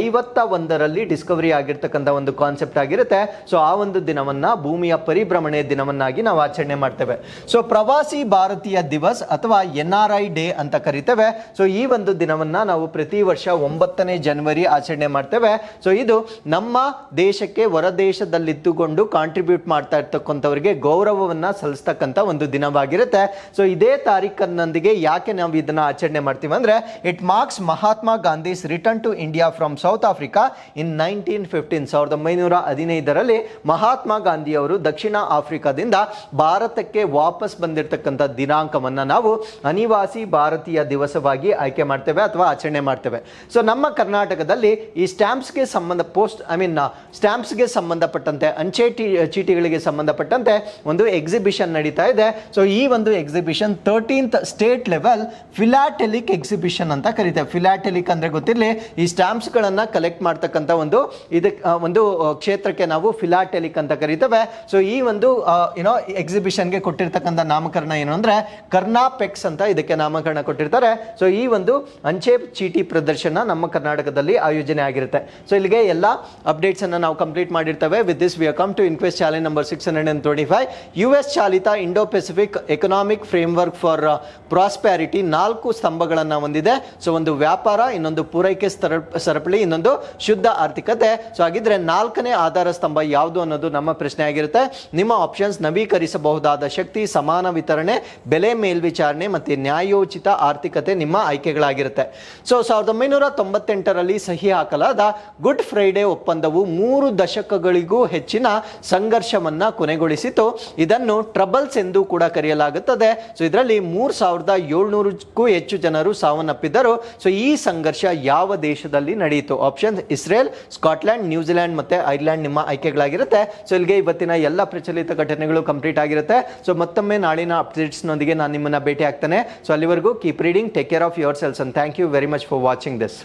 ಐವತ್ತು ಐವತ್ತ ಒಂದರಲ್ಲಿ ಡಿಸ್ಕವರಿ ಆಗಿರ್ತಕ್ಕಂಥ ಒಂದು ಕಾನ್ಸೆಪ್ಟ್ ಆಗಿರುತ್ತೆ ಸೊ ಆ ಒಂದು ದಿನವನ್ನ ಭೂಮಿಯ ಪರಿಭ್ರಮಣೆ ದಿನವನ್ನಾಗಿ ನಾವು ಆಚರಣೆ ಮಾಡ್ತೇವೆ ಸೊ ಪ್ರವಾಸಿ ಭಾರತೀಯ ದಿವಸ್ ಅಥವಾ ಎನ್ ಆರ್ ಐ ಡೇ ಅಂತ ಕರಿತೇವೆ ಸೊ ಈ ಒಂದು ದಿನವನ್ನ ನಾವು ಪ್ರತಿ ವರ್ಷ ಒಂಬತ್ತನೇ ಜನವರಿ ಆಚರಣೆ ಮಾಡ್ತೇವೆ ಸೊ ಇದು ನಮ್ಮ ದೇಶಕ್ಕೆ ಹೊರ ದೇಶದಲ್ಲಿದ್ದುಕೊಂಡು ಕಾಂಟ್ರಿಬ್ಯೂಟ್ ಮಾಡ್ತಾ ಇರ್ತಕ್ಕಂಥವ್ರಿಗೆ ಗೌರವವನ್ನ ಸಲ್ಲಿಸ್ತಕ್ಕಂಥ ಒಂದು ದಿನವಾಗಿರುತ್ತೆ ಸೊ ಇದೇ ತಾರೀಖನೊಂದಿಗೆ ಯಾಕೆ ನಾವು ಇದನ್ನ ಆಚರಣೆ ಮಾಡ್ತೀವಿ ಅಂದ್ರೆ it marks Mahatma Gandhi's return to India from South South Africa in nineteen fifteen ಸಾವಿರದ ಒಂಬೈನೂರ ಹದಿನೈದರಲ್ಲಿ ಮಹಾತ್ಮ ಗಾಂಧಿ ಅವರು ದಕ್ಷಿಣ ಆಫ್ರಿಕಾದಿಂದ ಭಾರತಕ್ಕೆ ವಾಪಸ್ ಬಂದಿರತಕ್ಕಂಥ ದಿನಾಂಕವನ್ನು ನಾವು ಅನಿವಾಸಿ ಭಾರತೀಯ ದಿವಸವಾಗಿ ಆಯ್ಕೆ ಮಾಡ್ತೇವೆ ಅಥವಾ ಆಚರಣೆ ಮಾಡ್ತೇವೆ ಸೊ ನಮ್ಮ ಕರ್ನಾಟಕದಲ್ಲಿ ಈ ಸ್ಟ್ಯಾಂಪ್ಸ್ಗೆ ಸಂಬಂಧ ಪೋಸ್ಟ್ ಐ ಮೀನ್ ಸ್ಟ್ಯಾಂಪ್ಸ್ಗೆ ಸಂಬಂಧಪಟ್ಟಂತೆ ಅಂಚೆ ಚೀಟಿಗಳಿಗೆ ಸಂಬಂಧಪಟ್ಟಂತೆ ಒಂದು ಎಕ್ಸಿಬಿಷನ್ ನಡೀತಾ ಇದೆ ಸೊ ಈ ಒಂದು exhibition thirteenth state level philatelic exhibition ಅಂತ ಕರಿತೇವೆ ಫಿಲಾಟೆಲಿಕ್ ಅಂದರೆ ಗೊತ್ತಿರಲಿ ಈ ಸ್ಟ್ಯಾಂಪ್ಸ್ಗಳನ್ನು ಕಲೆಕ್ಟ್ ಮಾಡ್ತಕ್ಕಂಥ ಒಂದು ಇದಕ್ಕೆ ಒಂದು ಕ್ಷೇತ್ರಕ್ಕೆ ನಾವು ಫಿಲಾಟೆಲಿಕ್ ಅಂತ ಕರೀತೇವೆ ಸೊ ಈ ಒಂದು ಏನೋ ಎಕ್ಸಿಬಿಷನ್ಗೆ ಕೊಟ್ಟಿರ್ತಕ್ಕಂಥ ನಾಮಕರಣ ಏನು ಅಂದರೆ ಕರ್ನಾಪೆಕ್ಸ್ ಅಂತ ಇದಕ್ಕೆ ನಾಮಕರಣ ಕೊಟ್ಟಿರ್ತಾರೆ ಸೊ ಈ ಒಂದು ಅಂಚೆ ಚೀಟಿ ಪ್ರದರ್ಶನ ನಮ್ಮ ಕರ್ನಾಟಕದಲ್ಲಿ ಆಯೋಜನೆ ಆಗಿರುತ್ತೆ ಸೊ ಇಲ್ಲಿಗೆ ಎಲ್ಲ ಅಪ್ಡೇಟ್ಸ್ ಅನ್ನು ನಾವು ಕಂಪ್ಲೀಟ್ ಮಾಡಿರ್ತೇವೆ with this we come to inquest challenge number six hundred and twenty five U S ಚಾಲಿತ Indo Pacific economic framework for prosperity ನಾಲ್ಕು ಸ್ತಂಭಗಳನ್ನು ಹೊಂದಿದೆ ಸೊ ಒಂದು ವ್ಯಾಪಾರ ಇನ್ನೊಂದು ಪೂರೈಕೆ ಸರಪಳಿ ಇನ್ನೊಂದು ಶುದ್ಧ ಆರ್ಥಿಕತೆ ಸೊ ಹಾಗಿದ್ರೆ ನಾಲ್ಕನೇ ಆಧಾರ ಸ್ತಂಭ ಯಾವುದು ಅನ್ನೋದು ನಮ್ಮ ಪ್ರಶ್ನೆ ಆಗಿರುತ್ತೆ ನಿಮ್ಮ ಆಪ್ಷನ್ಸ್ ನವೀಕರಿಸಬಹುದಾದ ಶಕ್ತಿ ಸಮಾನ ವಿತರಣೆ ಬೆಲೆ ಮೇಲ್ವಿಚಾರಣೆ ಮತ್ತು ನ್ಯಾಯೋಚಿತ ಆರ್ಥಿಕತೆ ನಿಮ್ಮ ಆಯ್ಕೆಗಳಾಗಿರುತ್ತೆ ಸೊ ಸಾವಿರದ ಒಂಬೈನೂರ ತೊಂಬತ್ತೆಂಟರಲ್ಲಿ ಸಹಿ ಹಾಕಲಾದ ಗುಡ್ ಫ್ರೈಡೆ ಒಪ್ಪಂದವು ಮೂರು ದಶಕಗಳಿಗೂ ಹೆಚ್ಚಿನ ಸಂಘರ್ಷವನ್ನ ಕೊನೆಗೊಳಿಸಿತು ಇದನ್ನು ಟ್ರಬಲ್ಸ್ ಎಂದು ಕೂಡ ಕರೆಯಲಾಗುತ್ತದೆ ಸೊ ಇದರಲ್ಲಿ ಮೂರು ಸಾವಿರದ ಏಳ್ನೂರಕ್ಕೂ ಹೆಚ್ಚು ಜನರು ಸಾವನ್ನಪ್ಪಿದ್ದರು ಸೊ ಈ ಸಂಘರ್ಷ ಯಾವ ದೇಶದಲ್ಲಿ ನಡೆಯಿತು ಆಪ್ಷನ್ಸ್ ಇಸ್ರೇಲ್ ಸ್ಕಾಟ್ಲ್ಯಾಂಡ್ ನ್ಯೂಜಿಲ್ಯಾಂಡ್ ಮತ್ತು ಐರ್ಲ್ಯಾಂಡ್ ನಿಮ್ಮ ಆಯ್ಕೆಗಳಾಗಿರುತ್ತೆ ಸೊ ಇಲ್ಲಿಗೆ ಇವತ್ತಿನ ಎಲ್ಲ ಪ್ರಚಲಿತ ಘಟನೆಗಳು ಕಂಪ್ಲೀಟ್ ಆಗಿರುತ್ತೆ ಸೊ ಮತ್ತೊಮ್ಮೆ ನಾಳಿನ ಅಪ್ಡೇಟ್ಸ್ನೊಂದಿಗೆ ನಾನು ನಿಮ್ಮನ್ನು ಭೇಟಿ ಆಗ್ತಾನೆ ಸೊ ಅಲ್ಲಿವರೆಗೂ keep reading take care of your selves and thank you very much for watching this